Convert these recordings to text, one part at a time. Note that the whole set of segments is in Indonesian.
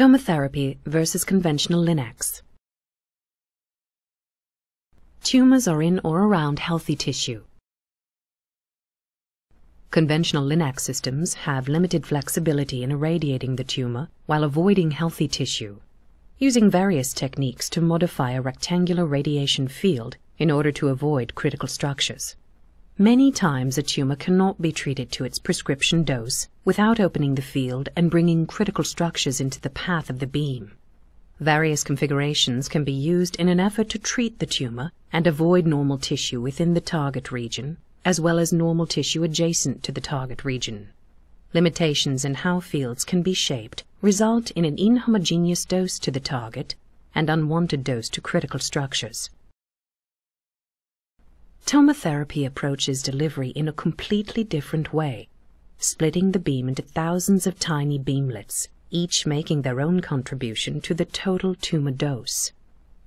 Tomotherapy versus conventional Linacs. Tumors are in or around healthy tissue. Conventional Linac systems have limited flexibility in irradiating the tumor while avoiding healthy tissue, using various techniques to modify a rectangular radiation field in order to avoid critical structures. Many times a tumor cannot be treated to its prescription dose without opening the field and bringing critical structures into the path of the beam. Various configurations can be used in an effort to treat the tumor and avoid normal tissue within the target region, as well as normal tissue adjacent to the target region. Limitations in how fields can be shaped result in an inhomogeneous dose to the target and unwanted dose to critical structures. Tomotherapy approaches delivery in a completely different way, splitting the beam into thousands of tiny beamlets, each making their own contribution to the total tumor dose.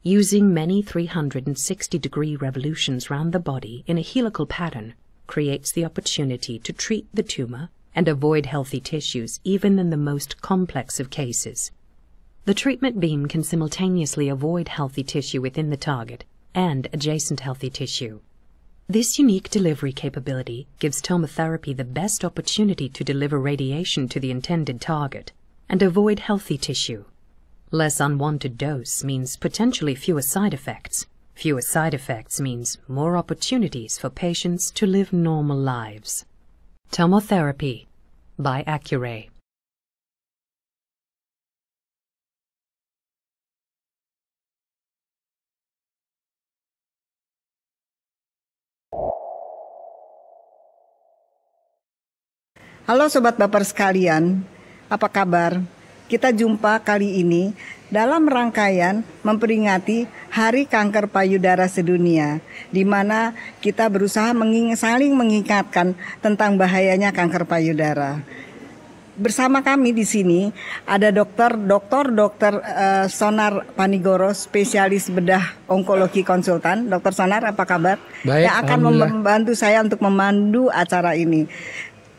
Using many 360 degree revolutions round the body in a helical pattern creates the opportunity to treat the tumor and avoid healthy tissues even in the most complex of cases. The treatment beam can simultaneously avoid healthy tissue within the target and adjacent healthy tissue. This unique delivery capability gives TomoTherapy the best opportunity to deliver radiation to the intended target and avoid healthy tissue. Less unwanted dose means potentially fewer side effects. Fewer side effects means more opportunities for patients to live normal lives. Tomotherapy by Accuray. Halo Sobat Baper sekalian, apa kabar? Kita jumpa kali ini dalam rangkaian memperingati Hari Kanker Payudara Sedunia, di mana kita berusaha menging saling mengingatkan tentang bahayanya kanker payudara. Bersama kami di sini ada dokter dokter dokter eh, Sonar Panigoro spesialis bedah onkologi konsultan. Dokter Sonar apa kabar? Baik, yang akan membantu saya untuk memandu acara ini.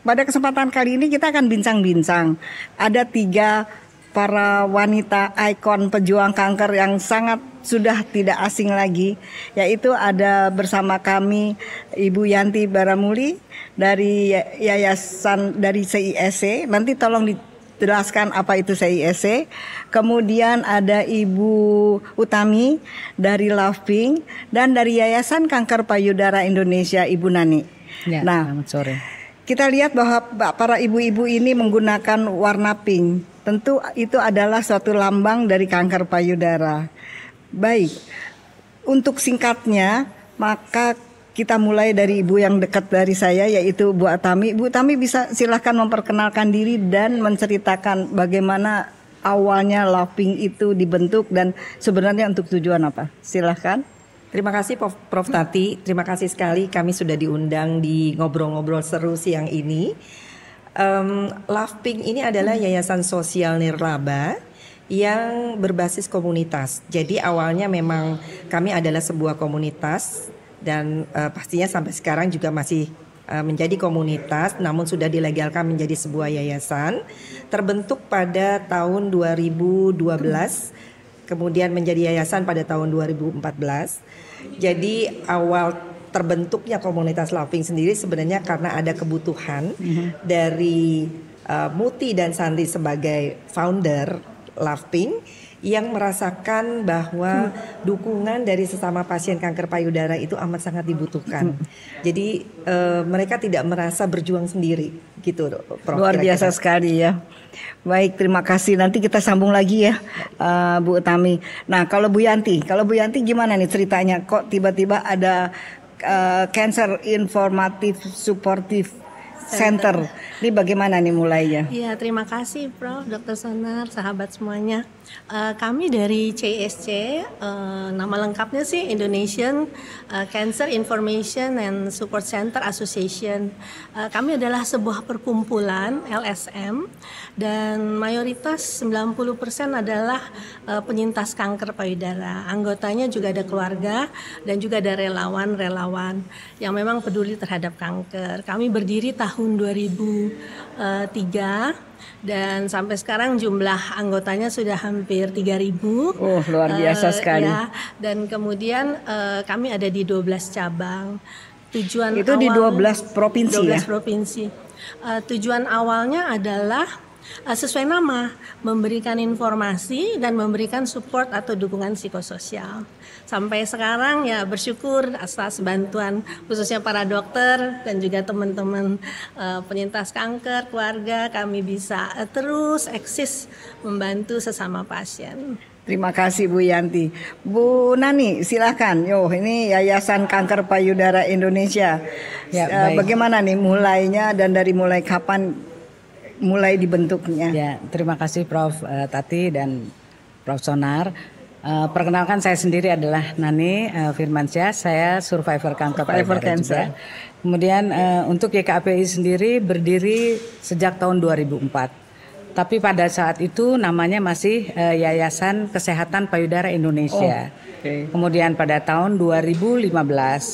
Pada kesempatan kali ini kita akan bincang-bincang. Ada tiga para wanita ikon pejuang kanker yang sangat sudah tidak asing lagi yaitu ada bersama kami Ibu Yanti Baramuli dari yayasan dari CISC nanti tolong dijelaskan apa itu CISC kemudian ada Ibu Utami dari Pink dan dari Yayasan Kanker Payudara Indonesia Ibu Nani. Ya, nah, selamat sore. Kita lihat bahwa para ibu-ibu ini menggunakan warna pink. Tentu itu adalah suatu lambang dari kanker payudara. Baik, untuk singkatnya, maka kita mulai dari ibu yang dekat dari saya yaitu Bu Atami. Bu Atami bisa silahkan memperkenalkan diri dan menceritakan bagaimana awalnya Loving itu dibentuk dan sebenarnya untuk tujuan apa? Silahkan. Terima kasih Prof. Prof. Tati, terima kasih sekali kami sudah diundang di ngobrol-ngobrol seru siang ini. Um, Love Pink ini adalah yayasan sosial nirlaba yang berbasis komunitas. Jadi awalnya memang kami adalah sebuah komunitas dan uh, pastinya sampai sekarang juga masih eh, menjadi komunitas namun sudah dilegalkan menjadi sebuah yayasan terbentuk pada tahun 2012 kemudian menjadi yayasan pada tahun 2014 jadi awal terbentuknya komunitas laughing sendiri sebenarnya karena ada kebutuhan mm -hmm. dari uh, Muti dan Santi sebagai founder laughing yang merasakan bahwa hmm. dukungan dari sesama pasien kanker payudara itu amat sangat dibutuhkan. Hmm. Jadi e, mereka tidak merasa berjuang sendiri gitu. Prof, Luar kira-kira. biasa sekali ya. Baik, terima kasih. Nanti kita sambung lagi ya, uh, Bu Utami. Nah, kalau Bu Yanti, kalau Bu Yanti gimana nih ceritanya? Kok tiba-tiba ada uh, Cancer Informative Supportive Center. Center. Ini bagaimana nih mulainya? Iya, terima kasih Prof, Dr. Sonar, sahabat semuanya. Eh, kami dari CISC, uh, eh, nama lengkapnya sih Indonesian uh, Cancer Information and Support Center Association. Uh, kami adalah sebuah perkumpulan LSM dan mayoritas 90% adalah uh, penyintas kanker payudara. Anggotanya juga ada keluarga dan juga ada relawan-relawan yang memang peduli terhadap kanker. Kami berdiri tahun 2003 dan sampai sekarang jumlah anggotanya sudah hampir 3000. Oh, luar biasa uh, sekali. Ya, dan kemudian uh, kami ada di 12 cabang. Tujuan Itu awal, di 12 provinsi 12 ya. provinsi. Uh, tujuan awalnya adalah Eh, sesuai nama memberikan informasi dan memberikan support atau dukungan psikososial. Sampai sekarang ya bersyukur atas bantuan khususnya para dokter dan juga teman-teman uh, penyintas kanker keluarga kami bisa uh, terus eksis membantu sesama pasien. Terima kasih Bu Yanti. Bu Nani, silahkan. Yo, ini Yayasan Kanker Payudara Indonesia. Ya, Bagaimana nih mulainya dan dari mulai kapan mulai dibentuknya. Ya, terima kasih Prof eh, Tati dan Prof Sonar. Eh, perkenalkan saya sendiri adalah Nani uh, Firmansyah, saya survivor kanker survivor cancer. Juga. Kemudian untuk YKPI sendiri berdiri sejak tahun 2004 tapi pada saat itu namanya masih uh, Yayasan Kesehatan Payudara Indonesia. Oh, okay. Kemudian pada tahun 2015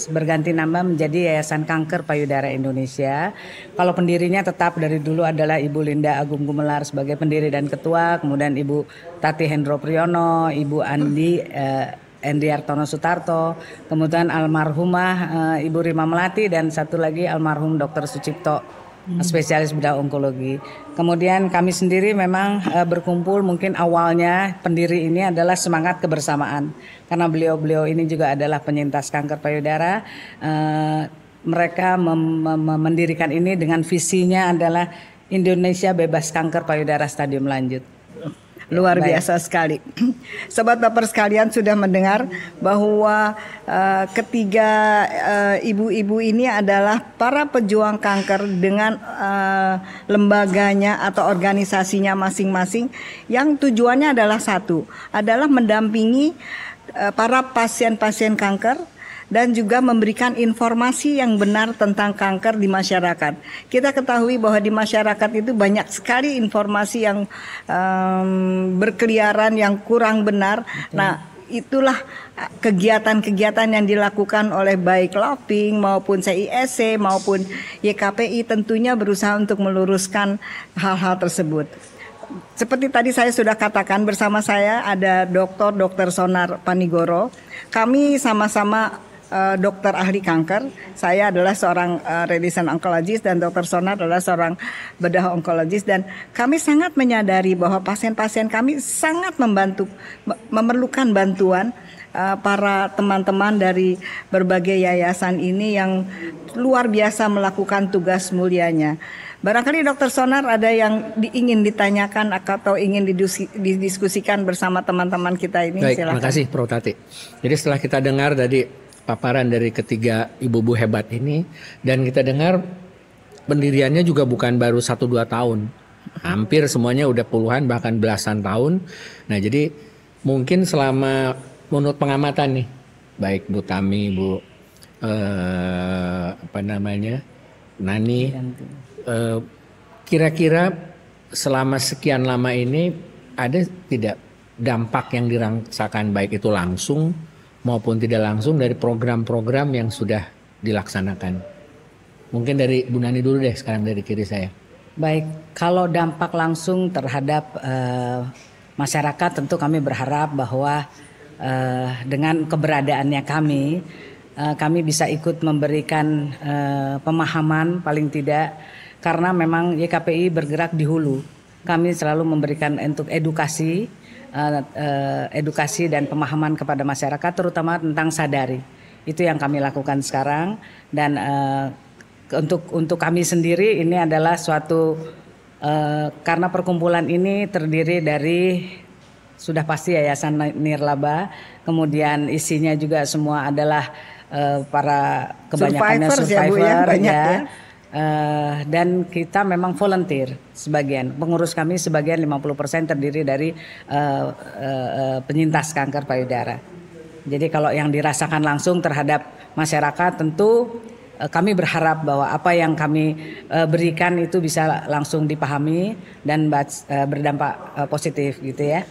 berganti nama menjadi Yayasan Kanker Payudara Indonesia. Kalau pendirinya tetap dari dulu adalah Ibu Linda Agung Gumelar sebagai pendiri dan ketua, kemudian Ibu Tati Hendro Priyono, Ibu Andi uh, eh, Endi Artono Sutarto, kemudian almarhumah e, Ibu Rima Melati dan satu lagi almarhum Dr. Sucipto Hmm. spesialis bedah onkologi. Kemudian kami sendiri memang uh, berkumpul mungkin awalnya pendiri ini adalah semangat kebersamaan karena beliau-beliau ini juga adalah penyintas kanker payudara. Uh, mereka mem mem mendirikan ini dengan visinya adalah Indonesia bebas kanker payudara stadium lanjut. Luar Baik. biasa sekali. Sobat Baper sekalian sudah mendengar bahwa uh, ketiga eh, ibu-ibu uh, ini adalah para pejuang kanker dengan uh, lembaganya atau organisasinya masing-masing yang tujuannya adalah satu, adalah mendampingi uh, para pasien-pasien kanker dan juga memberikan informasi yang benar tentang kanker di masyarakat. Kita ketahui bahwa di masyarakat itu banyak sekali informasi yang um, berkeliaran yang kurang benar. Betul. Nah, itulah eh, kegiatan-kegiatan yang dilakukan oleh baik Laping maupun CISC maupun YKPI tentunya berusaha untuk meluruskan hal-hal tersebut. Seperti tadi saya sudah katakan bersama saya ada Dr. Dr. Sonar Panigoro. Kami sama-sama uh, dokter ahli kanker, saya adalah seorang uh, eh, radiation onkologis dan dokter Sonar adalah seorang bedah onkologis dan kami sangat menyadari bahwa pasien-pasien kami sangat membantu memerlukan bantuan uh, para teman-teman dari berbagai yayasan ini yang luar biasa melakukan tugas mulianya. Barangkali Dokter Sonar ada yang ingin ditanyakan atau ingin didiskusikan bersama teman-teman kita ini. Baik, Silahkan. terima kasih Prof Tati. Jadi setelah kita dengar tadi paparan dari ketiga ibu-ibu hebat ini dan kita dengar pendiriannya juga bukan baru 1 dua tahun. Hampir semuanya udah puluhan bahkan belasan tahun. Nah, jadi mungkin selama menurut pengamatan nih baik Bu Tami, Bu eh, apa namanya? Nani kira eh, kira-kira selama sekian lama ini ada tidak dampak yang dirasakan baik itu langsung maupun tidak langsung dari program-program yang sudah dilaksanakan. Mungkin dari Bu Nani dulu deh sekarang dari kiri saya. Baik, kalau dampak langsung terhadap uh, masyarakat tentu kami berharap bahwa uh, dengan keberadaannya kami uh, kami bisa ikut memberikan uh, pemahaman paling tidak karena memang YKPI bergerak di hulu. Kami selalu memberikan untuk edukasi Eh, eh, edukasi dan pemahaman kepada masyarakat terutama tentang sadari itu yang kami lakukan sekarang dan uh, untuk untuk kami sendiri ini adalah suatu uh, karena perkumpulan ini terdiri dari sudah pasti yayasan nirlaba kemudian isinya juga semua adalah uh, para kebanyakannya ya, ya. survivor, survivor ya, banyak ya. ya Uh, dan kita memang volunteer sebagian pengurus kami sebagian 50% terdiri dari uh, uh, penyintas kanker payudara. Jadi kalau yang dirasakan langsung terhadap masyarakat tentu uh, kami berharap bahwa apa yang kami uh, berikan itu bisa langsung dipahami dan uh, berdampak uh, positif gitu ya.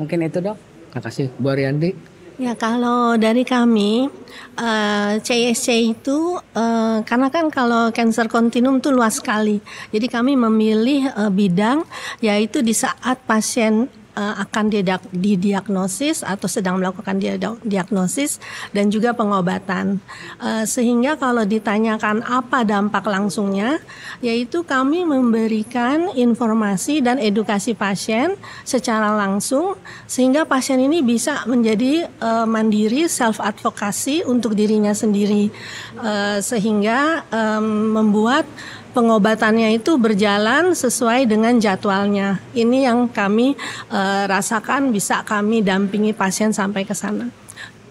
Mungkin itu dok. Terima kasih Bu Ariandi. Ya kalau dari kami uh, eh, CSC itu uh, karena kan kalau cancer continuum itu luas sekali. Jadi kami memilih uh, bidang yaitu di saat pasien uh, akan didiagnosis atau sedang melakukan diagnosis dan juga pengobatan. Uh, sehingga kalau ditanyakan apa dampak langsungnya, yaitu kami memberikan informasi dan edukasi pasien secara langsung sehingga pasien ini bisa menjadi uh, mandiri self advokasi untuk dirinya sendiri uh, sehingga um, membuat pengobatannya itu berjalan sesuai dengan jadwalnya. Ini yang kami e, rasakan bisa kami dampingi pasien sampai ke sana.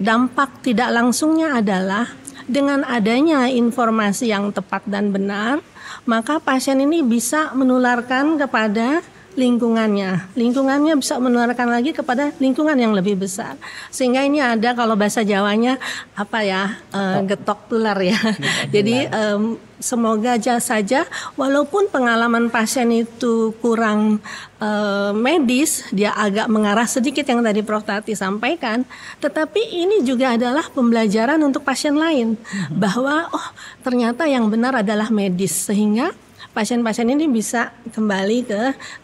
Dampak tidak langsungnya adalah dengan adanya informasi yang tepat dan benar, maka pasien ini bisa menularkan kepada lingkungannya. Lingkungannya bisa menularkan lagi kepada lingkungan yang lebih besar. Sehingga ini ada kalau bahasa Jawanya apa ya uh, getok tular ya. Getok Jadi Um, semoga aja saja walaupun pengalaman pasien itu kurang uh, medis, dia agak mengarah sedikit yang tadi Prof Tati sampaikan, tetapi ini juga adalah pembelajaran untuk pasien lain hmm. bahwa oh ternyata yang benar adalah medis sehingga pasien-pasien ini bisa kembali ke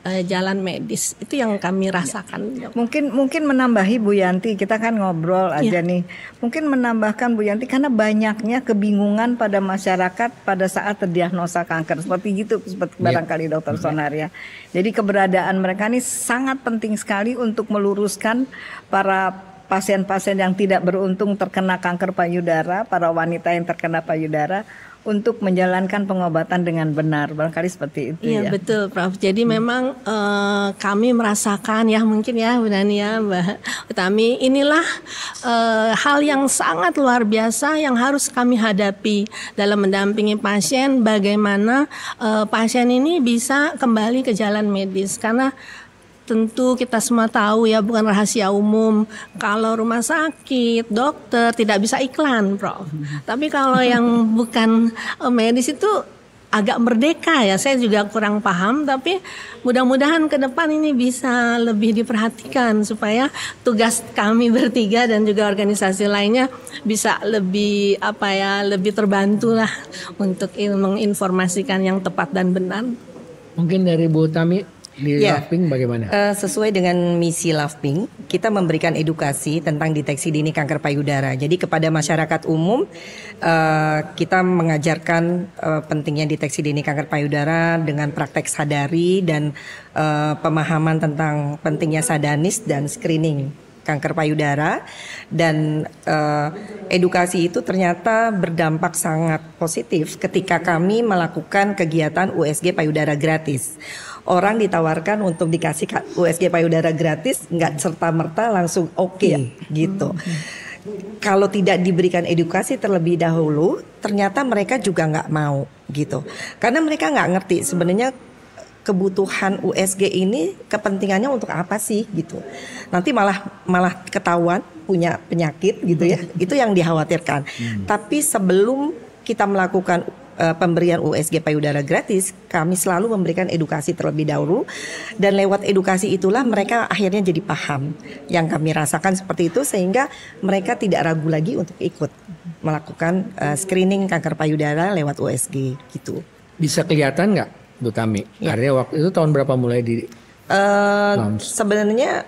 uh, jalan medis. Itu yang kami ya. rasakan. Ya. Mungkin mungkin menambahi Bu Yanti, kita kan ngobrol ya. aja ya. nih. Mungkin menambahkan Bu Yanti karena banyaknya kebingungan pada masyarakat pada saat terdiagnosa kanker seperti gitu seperti ya. barangkali Dokter ya. Sonar ya. Jadi keberadaan mereka ini sangat penting sekali untuk meluruskan para pasien-pasien yang tidak beruntung terkena kanker payudara, para wanita yang terkena payudara untuk menjalankan pengobatan dengan benar barangkali seperti itu iya, ya. betul Prof. Jadi hmm. memang e, kami merasakan ya mungkin ya Bu Nania, ya Mbak Utami inilah e, hal yang sangat luar biasa yang harus kami hadapi dalam mendampingi pasien bagaimana e, pasien ini bisa kembali ke jalan medis karena tentu kita semua tahu ya bukan rahasia umum kalau rumah sakit, dokter tidak bisa iklan, Prof. Tapi kalau yang bukan eh, medis itu agak merdeka ya. Saya juga kurang paham tapi mudah-mudahan ke depan ini bisa lebih diperhatikan supaya tugas kami bertiga dan juga organisasi lainnya bisa lebih apa ya, lebih terbantu lah untuk menginformasikan yang tepat dan benar. Mungkin dari Bu Tami di ya, Pink bagaimana? Uh, sesuai dengan misi Pink, kita memberikan edukasi tentang deteksi dini kanker payudara. Jadi kepada masyarakat umum, uh, kita mengajarkan uh, pentingnya deteksi dini kanker payudara dengan praktek sadari dan uh, pemahaman tentang pentingnya sadanis dan screening kanker payudara dan uh, edukasi itu ternyata berdampak sangat positif ketika kami melakukan kegiatan USG payudara gratis orang ditawarkan untuk dikasih USG payudara gratis nggak serta merta langsung oke okay, iya. gitu. Hmm, hmm kalau tidak diberikan edukasi terlebih dahulu, ternyata mereka juga nggak mau gitu. Karena mereka nggak ngerti sebenarnya kebutuhan USG ini kepentingannya untuk apa sih gitu. Nanti malah malah ketahuan punya penyakit gitu ya. Hmm. Itu yang dikhawatirkan. Hmm. Tapi sebelum kita melakukan Eh, pemberian USG payudara gratis, kami selalu memberikan edukasi terlebih dahulu dan lewat edukasi itulah mereka akhirnya jadi paham yang kami rasakan seperti itu sehingga mereka tidak ragu lagi untuk ikut melakukan uh, screening kanker payudara lewat USG gitu. Bisa kelihatan nggak, Bu Tami? Ya. Artinya waktu itu tahun berapa mulai di? Uh, sebenarnya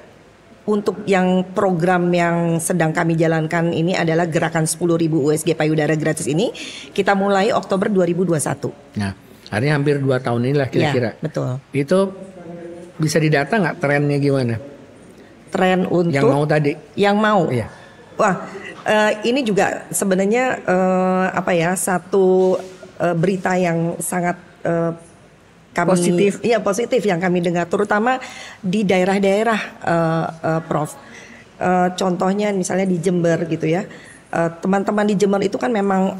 untuk yang program yang sedang kami jalankan ini adalah gerakan 10.000 USG payudara gratis ini kita mulai Oktober 2021. Nah, hari hampir 2 tahun inilah iya, kira-kira. Ya, betul. Itu bisa didata nggak trennya gimana? Tren untuk yang mau tadi. Yang mau. Iya. Wah, uh, ini juga sebenarnya uh, apa ya satu uh, berita yang sangat uh, kami positif. Iya positif yang kami dengar terutama di daerah-daerah uh, uh, Prof. Uh, contohnya misalnya di Jember gitu ya. Teman-teman uh, di Jember itu kan memang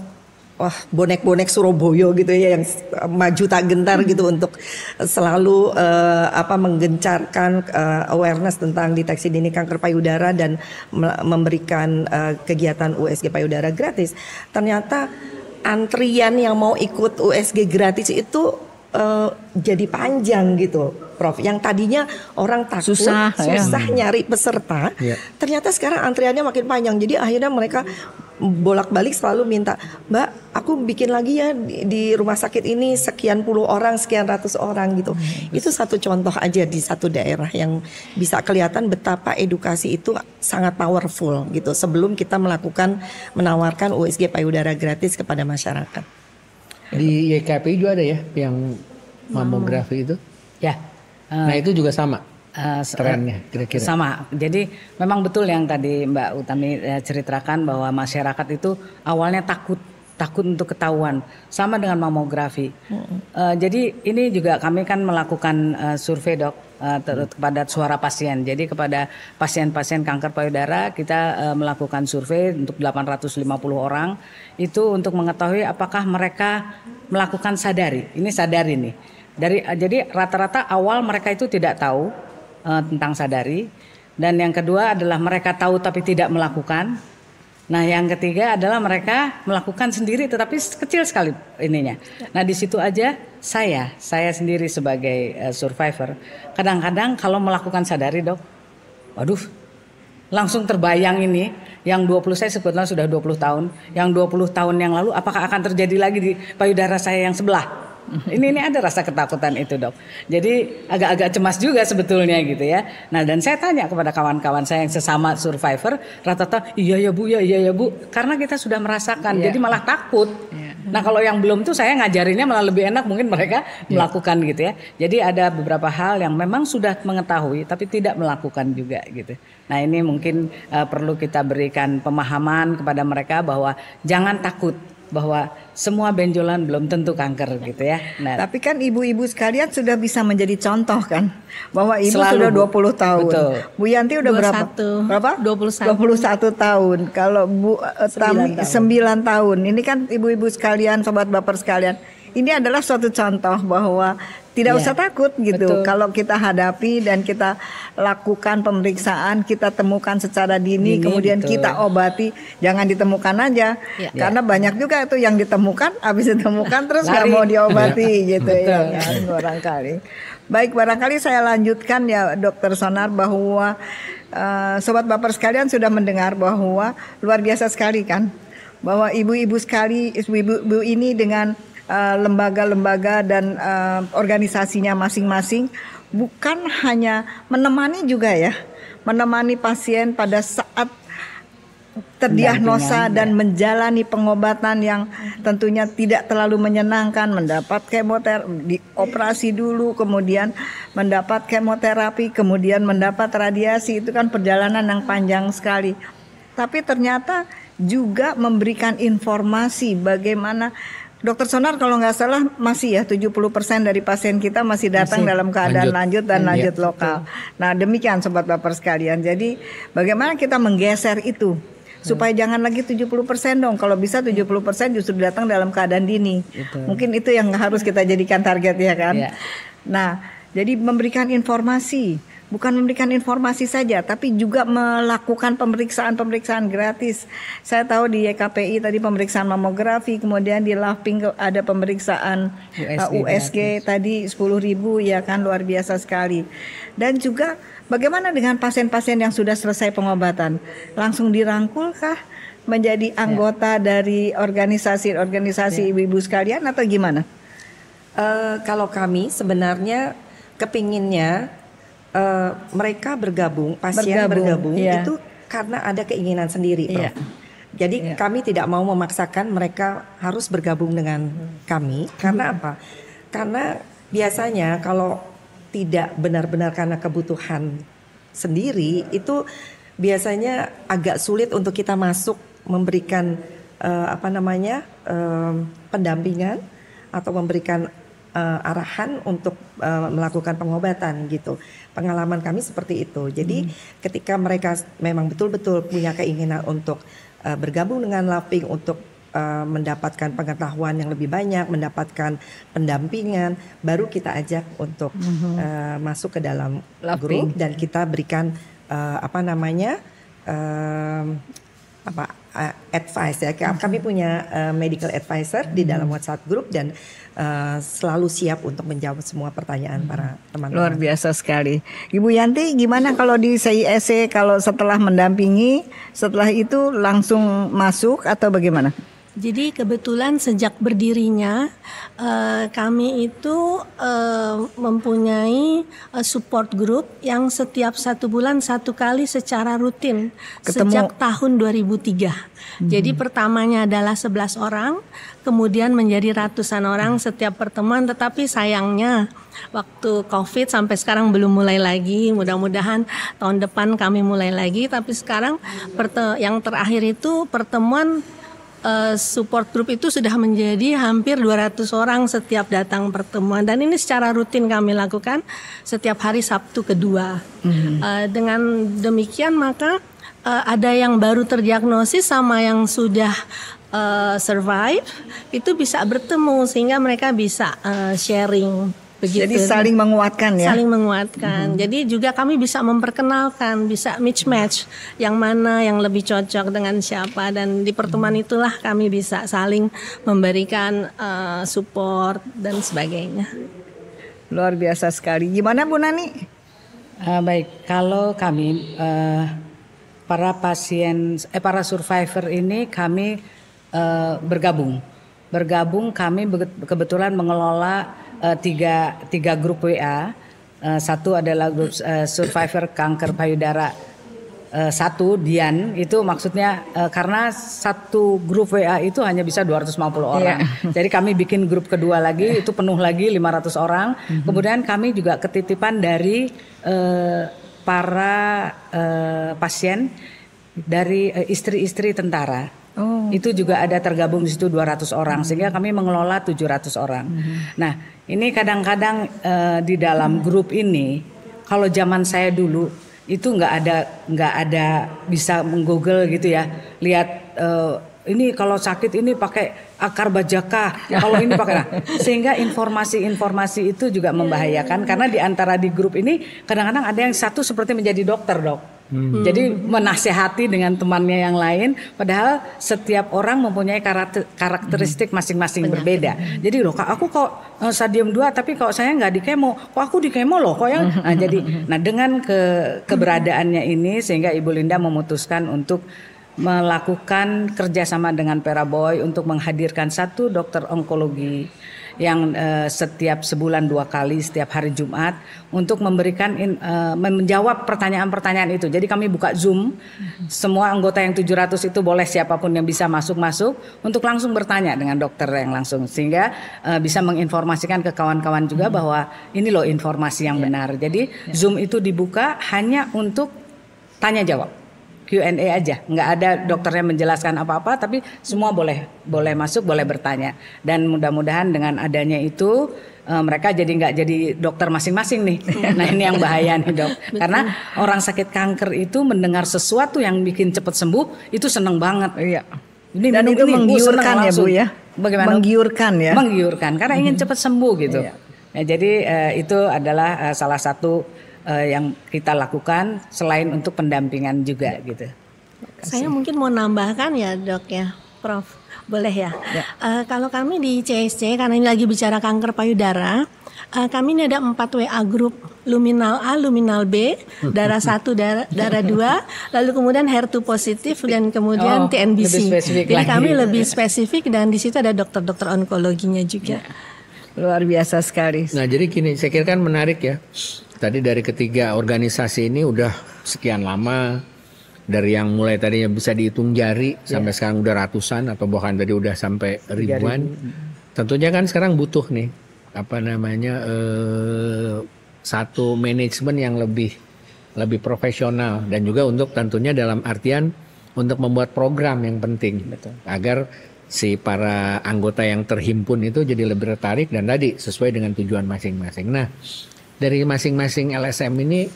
wah bonek-bonek Surabaya gitu ya yang maju tak gentar hmm. gitu untuk selalu uh, apa menggencarkan uh, awareness tentang deteksi dini kanker payudara dan memberikan uh, kegiatan USG payudara gratis. Ternyata antrian yang mau ikut USG gratis itu uh, jadi panjang gitu, Prof. Yang tadinya orang takut, susah, ya. susah ya. nyari peserta, ya. ternyata sekarang antriannya makin panjang. Jadi akhirnya mereka bolak-balik selalu minta, Mbak, aku bikin lagi ya di, di rumah sakit ini sekian puluh orang, sekian ratus orang gitu. Hmm. Itu satu contoh aja di satu daerah yang bisa kelihatan betapa edukasi itu sangat powerful gitu. Sebelum kita melakukan menawarkan USG payudara gratis kepada masyarakat. Di YKP juga ada ya yang mamografi itu? Ya. Uh, nah itu juga sama uh, trennya kira-kira. Sama. Jadi memang betul yang tadi Mbak Utami eh, ceritakan bahwa masyarakat itu awalnya takut takut untuk ketahuan sama dengan mamografi. Hmm. Uh, jadi ini juga kami kan melakukan uh, survei dok uh, kepada suara pasien. Jadi kepada pasien-pasien kanker payudara kita uh, melakukan survei untuk 850 orang itu untuk mengetahui apakah mereka melakukan sadari. Ini sadari nih. Dari uh, jadi rata-rata awal mereka itu tidak tahu uh, tentang sadari dan yang kedua adalah mereka tahu tapi tidak melakukan Nah, yang ketiga adalah mereka melakukan sendiri tetapi kecil sekali ininya. Nah, di situ aja saya, saya sendiri sebagai uh, survivor, kadang-kadang kalau melakukan sadari, Dok. Waduh. Langsung terbayang ini yang 20 saya sebetulnya sudah 20 tahun, yang 20 tahun yang lalu apakah akan terjadi lagi di payudara saya yang sebelah? Ini ini ada rasa ketakutan itu dok. Jadi agak-agak cemas juga sebetulnya gitu ya. Nah dan saya tanya kepada kawan-kawan saya yang sesama survivor, rata-rata iya ya bu, iya iya ya bu, karena kita sudah merasakan. Yeah. Jadi malah takut. Yeah. Nah kalau yang belum tuh saya ngajarinnya malah lebih enak mungkin mereka yeah. melakukan gitu ya. Jadi ada beberapa hal yang memang sudah mengetahui tapi tidak melakukan juga gitu. Nah ini mungkin uh, perlu kita berikan pemahaman kepada mereka bahwa jangan takut bahwa semua benjolan belum tentu kanker gitu ya. Nah, tapi kan ibu-ibu sekalian sudah bisa menjadi contoh kan bahwa ibu selalu, sudah 20 tahun. Betul. Bu Yanti udah 21, berapa? Berapa? 21. 21 tahun. Kalau Bu 9 eh, tahun. 9 tahun. Ini kan ibu-ibu sekalian, sobat baper sekalian ini adalah suatu contoh bahwa tidak yeah. usah takut gitu. Betul. Kalau kita hadapi dan kita lakukan pemeriksaan, kita temukan secara dini, dini kemudian gitu. kita obati, jangan ditemukan aja. Yeah. Karena yeah. banyak juga itu yang ditemukan, habis ditemukan terus nggak mau diobati iya. gitu ya betul. ya, barangkali. Baik, barangkali saya lanjutkan ya Dokter Sonar bahwa uh, sobat baper sekalian sudah mendengar bahwa luar biasa sekali kan bahwa ibu-ibu sekali ibu-ibu ini dengan Eh, lembaga-lembaga uh, dan uh, organisasinya masing-masing bukan hanya menemani juga ya, menemani pasien pada saat terdiagnosa dan ya. menjalani pengobatan yang tentunya tidak terlalu menyenangkan mendapat kemoterapi dioperasi dulu kemudian mendapat kemoterapi kemudian mendapat radiasi itu kan perjalanan yang panjang sekali tapi ternyata juga memberikan informasi bagaimana Dokter Sonar kalau nggak salah masih ya 70% dari pasien kita masih datang masih dalam keadaan lanjut, lanjut dan hmm, ya. lanjut lokal. Nah, demikian sobat Baper sekalian. Jadi bagaimana kita menggeser itu hmm. supaya jangan lagi 70% dong. Kalau bisa 70% justru datang dalam keadaan dini. Betul. Mungkin itu yang harus kita jadikan target ya kan. Ya. Nah, jadi memberikan informasi bukan memberikan informasi saja, tapi juga melakukan pemeriksaan-pemeriksaan gratis. Saya tahu di YKPI e tadi pemeriksaan mamografi, kemudian di Laughing ada pemeriksaan USG, uh, USG tadi 10 ribu ya kan luar biasa sekali. Dan juga bagaimana dengan pasien-pasien yang sudah selesai pengobatan, langsung dirangkul kah? menjadi ya. anggota ya. dari organisasi-organisasi ya. ibu-ibu sekalian atau gimana? Uh, kalau kami sebenarnya kepinginnya uh, mereka bergabung, pasien bergabung, bergabung yeah. itu karena ada keinginan sendiri, Prof. Yeah. Jadi yeah. kami tidak mau memaksakan mereka harus bergabung dengan kami karena mhm. apa? Karena biasanya kalau tidak benar-benar karena kebutuhan sendiri itu biasanya agak sulit untuk kita masuk memberikan uh, apa namanya uh, pendampingan atau memberikan uh, arahan untuk uh, melakukan pengobatan gitu. Pengalaman kami seperti itu. Jadi hmm. ketika mereka memang betul-betul punya keinginan untuk uh, bergabung dengan Laping untuk uh, mendapatkan pengetahuan yang lebih banyak, mendapatkan pendampingan, baru kita ajak untuk hmm. uh, masuk ke dalam Laping. grup dan kita berikan uh, apa namanya? Uh, apa uh, advice ya. Kami mm-hmm. punya uh, medical advisor di dalam mm-hmm. WhatsApp group dan uh, selalu siap untuk menjawab semua pertanyaan mm-hmm. para teman-teman. Luar biasa sekali. Ibu Yanti, gimana kalau di CISC e, kalau setelah mendampingi, setelah itu langsung masuk atau bagaimana? Jadi kebetulan sejak berdirinya eh, kami itu eh, mempunyai eh, support group yang setiap satu bulan satu kali secara rutin Ketemu. sejak tahun 2003. Hmm. Jadi pertamanya adalah 11 orang, kemudian menjadi ratusan orang hmm. setiap pertemuan tetapi sayangnya waktu Covid sampai sekarang belum mulai lagi. Mudah-mudahan tahun depan kami mulai lagi tapi sekarang yang terakhir itu pertemuan uh, support group itu sudah menjadi hampir 200 orang setiap datang pertemuan dan ini secara rutin kami lakukan setiap hari Sabtu kedua. Mm-hmm. Uh, dengan demikian maka uh, ada yang baru terdiagnosis sama yang sudah uh, survive itu bisa bertemu sehingga mereka bisa uh, sharing Begitu. Jadi saling menguatkan ya. Saling menguatkan. Hmm. Jadi juga kami bisa memperkenalkan, bisa match match yang mana yang lebih cocok dengan siapa dan di pertemuan hmm. itulah kami bisa saling memberikan uh, support dan sebagainya. Luar biasa sekali. Gimana Bu Nani? Uh, baik, kalau kami uh, para pasien eh para survivor ini kami uh, bergabung bergabung kami kebetulan mengelola uh, tiga tiga grup WA. Uh, eh, satu adalah grup uh, survivor kanker payudara uh, satu Dian itu maksudnya uh, karena satu grup WA itu hanya bisa 250 iya. orang. Yeah. Jadi kami bikin grup kedua lagi itu penuh lagi 500 orang. Mm -hmm. Kemudian kami juga ketitipan dari uh, para uh, pasien dari istri-istri uh, istri -istri tentara Oh. Itu juga ada tergabung di situ 200 orang hmm. sehingga kami mengelola 700 orang. Hmm. Nah, ini kadang-kadang uh, di dalam hmm. grup ini kalau zaman saya dulu itu nggak ada nggak ada bisa menggoogle gitu ya lihat uh, ini kalau sakit ini pakai akar bajaka, kalau ini pakai nah, sehingga informasi-informasi itu juga membahayakan karena di antara di grup ini kadang-kadang ada yang satu seperti menjadi dokter, Dok. Hmm. Jadi menasehati dengan temannya yang lain, padahal setiap orang mempunyai karakteristik hmm. masing-masing hmm. berbeda. Jadi loh, kak aku kok eh, stadium 2 tapi kok saya nggak di kemo, kok aku di kemo loh, kok yang nah jadi nah dengan ke keberadaannya ini sehingga Ibu Linda memutuskan untuk melakukan kerjasama dengan Peraboy untuk menghadirkan satu dokter onkologi yang uh, setiap sebulan dua kali setiap hari Jumat untuk memberikan in, uh, menjawab pertanyaan-pertanyaan itu. Jadi kami buka Zoom, semua anggota yang 700 itu boleh siapapun yang bisa masuk-masuk untuk langsung bertanya dengan dokter yang langsung sehingga uh, bisa menginformasikan ke kawan-kawan juga hmm. bahwa ini loh informasi yang iya. benar. Jadi iya. Zoom itu dibuka hanya untuk tanya jawab Q&A aja, nggak ada dokternya menjelaskan apa-apa, tapi semua boleh boleh masuk, boleh bertanya. Dan mudah-mudahan dengan adanya itu uh, mereka jadi nggak jadi dokter masing-masing nih. nah ini yang bahaya nih dok, Betul. karena orang sakit kanker itu mendengar sesuatu yang bikin cepat sembuh itu seneng banget. Iya. Ini Dan itu menggiurkan ya bu ya. Bagaimana? Menggiurkan ya. Menggiurkan, karena ingin mhm. cepat sembuh gitu. Iya. Nah, jadi uh, itu adalah uh, salah satu uh, yang kita lakukan selain untuk pendampingan juga ya. gitu. Saya mungkin mau nambahkan ya dok ya, Prof. Boleh ya. ya. Uh, kalau kami di CSC karena ini lagi bicara kanker payudara, uh, kami ini ada 4 WA group luminal A, luminal B, darah satu, darah, darah 2, lalu kemudian HER2 positif dan kemudian oh, TNBC. Lebih Jadi lagi. kami lebih spesifik dan di situ ada dokter-dokter onkologinya juga. Ya. Luar biasa sekali. Nah, jadi gini, saya kira kan menarik ya tadi dari ketiga organisasi ini udah sekian lama dari yang mulai tadinya bisa dihitung jari yeah. sampai sekarang udah ratusan atau bahkan tadi udah sampai ribuan. Tentunya kan sekarang butuh nih apa namanya uh, satu manajemen yang lebih lebih profesional dan juga untuk tentunya dalam artian untuk membuat program yang penting Betul. agar si para anggota yang terhimpun itu jadi lebih tertarik dan tadi sesuai dengan tujuan masing-masing. Nah, dari masing-masing LSM ini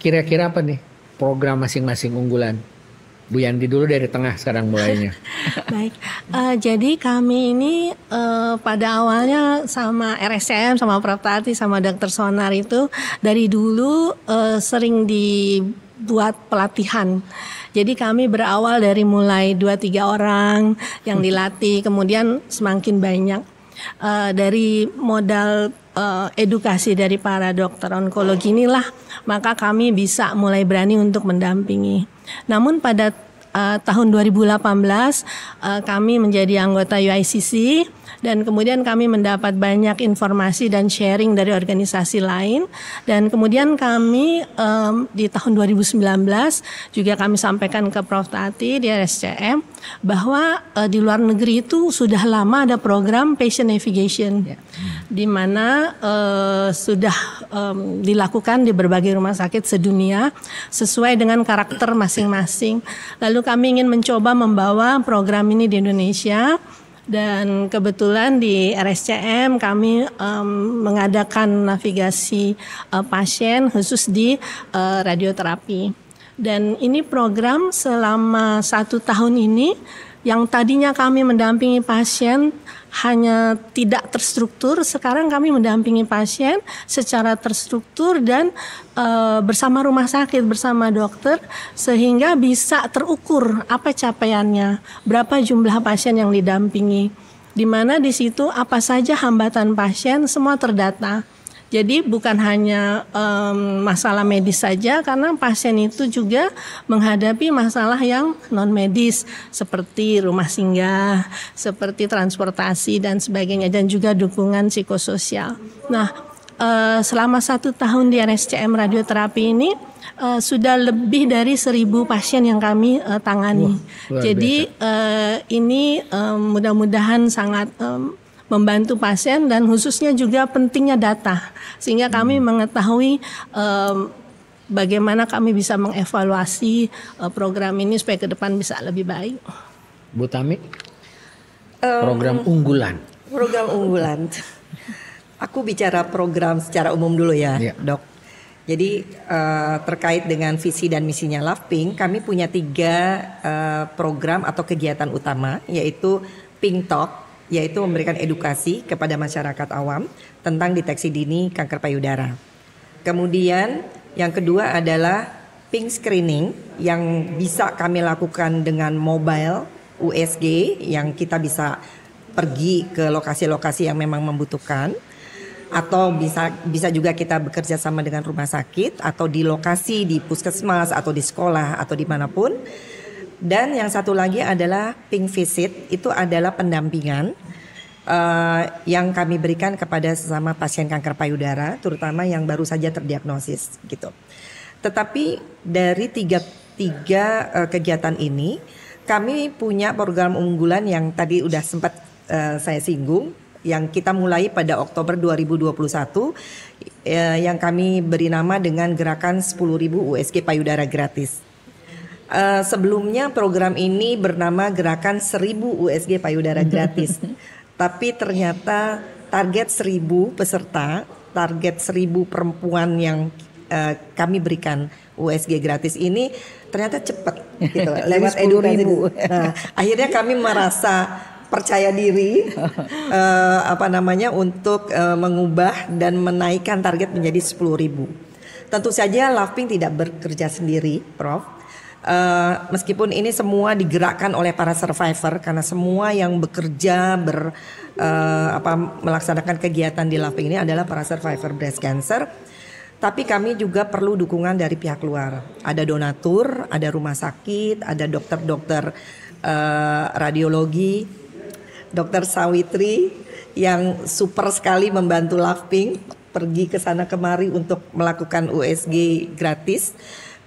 kira-kira apa nih program masing-masing unggulan? Bu Yandi dulu dari tengah sekarang mulainya. Baik, uh, jadi kami ini uh, pada awalnya sama RSM, sama Prof Tati, sama Dokter Sonar itu dari dulu uh, sering dibuat pelatihan. Jadi kami berawal dari mulai 2-3 orang yang dilatih, kemudian semakin banyak. Uh, dari modal uh, edukasi dari para dokter onkologi inilah maka kami bisa mulai berani untuk mendampingi. Namun pada uh, tahun 2018 uh, eh, kami menjadi anggota UICC dan kemudian kami mendapat banyak informasi dan sharing dari organisasi lain dan kemudian kami um, di tahun 2019 juga kami sampaikan ke Prof Tati di RSCM bahwa uh, di luar negeri itu sudah lama ada program patient navigation hmm. di mana uh, sudah um, dilakukan di berbagai rumah sakit sedunia sesuai dengan karakter masing-masing. Lalu kami ingin mencoba membawa program ini di Indonesia dan kebetulan di RSCM kami um, mengadakan navigasi uh, pasien khusus di uh, radioterapi. Dan ini program selama satu tahun ini yang tadinya kami mendampingi pasien hanya tidak terstruktur, sekarang kami mendampingi pasien secara terstruktur dan e, bersama rumah sakit, bersama dokter, sehingga bisa terukur apa capaiannya, berapa jumlah pasien yang didampingi, di mana di situ apa saja hambatan pasien semua terdata. Jadi bukan hanya um, masalah medis saja karena pasien itu juga menghadapi masalah yang non medis seperti rumah singgah, seperti transportasi dan sebagainya dan juga dukungan psikososial. Nah, uh, selama satu tahun di RSCM radioterapi ini uh, sudah lebih dari seribu pasien yang kami uh, tangani. Wah, Jadi uh, ini uh, mudah-mudahan sangat um, membantu pasien dan khususnya juga pentingnya data sehingga kami hmm. mengetahui um, bagaimana kami bisa mengevaluasi uh, program ini supaya ke depan bisa lebih baik. Bu Tami, um, program unggulan. Program unggulan. Aku bicara program secara umum dulu ya, yeah. dok. Jadi uh, terkait dengan visi dan misinya Love Pink, kami punya tiga uh, program atau kegiatan utama, yaitu Pink Talk yaitu memberikan edukasi kepada masyarakat awam tentang deteksi dini kanker payudara. Kemudian yang kedua adalah pink screening yang bisa kami lakukan dengan mobile USG yang kita bisa pergi ke lokasi-lokasi yang memang membutuhkan atau bisa bisa juga kita bekerja sama dengan rumah sakit atau di lokasi di puskesmas atau di sekolah atau dimanapun dan yang satu lagi adalah pink visit, itu adalah pendampingan uh, yang kami berikan kepada sesama pasien kanker payudara, terutama yang baru saja terdiagnosis gitu. Tetapi dari tiga, tiga uh, kegiatan ini, kami punya program unggulan yang tadi sudah sempat uh, saya singgung, yang kita mulai pada Oktober 2021, uh, yang kami beri nama dengan gerakan 10.000 USG payudara gratis. Uh, sebelumnya program ini bernama Gerakan 1000 USG Payudara Gratis. Tapi ternyata target 1000 peserta, target 1000 perempuan yang uh, kami berikan USG gratis ini ternyata cepat gitu lewat edukasi. Nah, akhirnya kami merasa percaya diri uh, apa namanya untuk uh, mengubah dan menaikkan target menjadi 10.000. Tentu saja Laughing tidak bekerja sendiri, Prof Eh, meskipun ini semua digerakkan oleh para survivor karena semua yang bekerja ber uh, apa melaksanakan kegiatan di Laping ini adalah para survivor breast cancer. Tapi kami juga perlu dukungan dari pihak luar. Ada donatur, ada rumah sakit, ada dokter-dokter uh, radiologi, dokter Sawitri yang super sekali membantu Laughing pergi ke sana kemari untuk melakukan USG gratis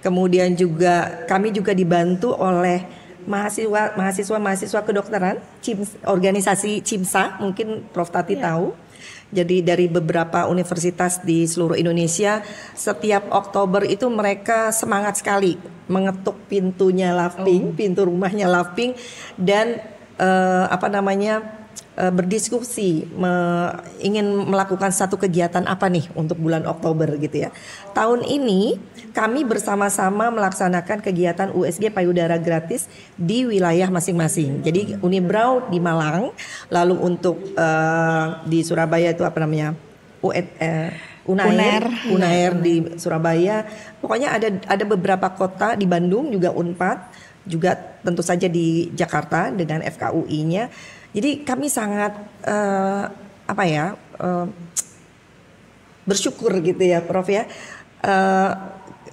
Kemudian juga kami juga dibantu oleh mahasiswa mahasiswa mahasiswa kedokteran, CIMS, organisasi CIMSA, mungkin Prof Tati yeah. tahu. Jadi dari beberapa universitas di seluruh Indonesia, setiap Oktober itu mereka semangat sekali mengetuk pintunya Laughing, oh. pintu rumahnya Laughing dan uh, apa namanya Eh, berdiskusi me, ingin melakukan satu kegiatan apa nih untuk bulan Oktober gitu ya. Tahun ini kami bersama-sama melaksanakan kegiatan USG payudara gratis di wilayah masing-masing. Jadi Unibrau di Malang, lalu untuk uh, di Surabaya itu apa namanya? UET, uh, eh, Unair, Unair, Unair di Surabaya. Pokoknya ada ada beberapa kota di Bandung juga Unpad, juga tentu saja di Jakarta dengan FKUI-nya jadi kami sangat uh, apa ya uh, bersyukur gitu ya, Prof ya. Uh,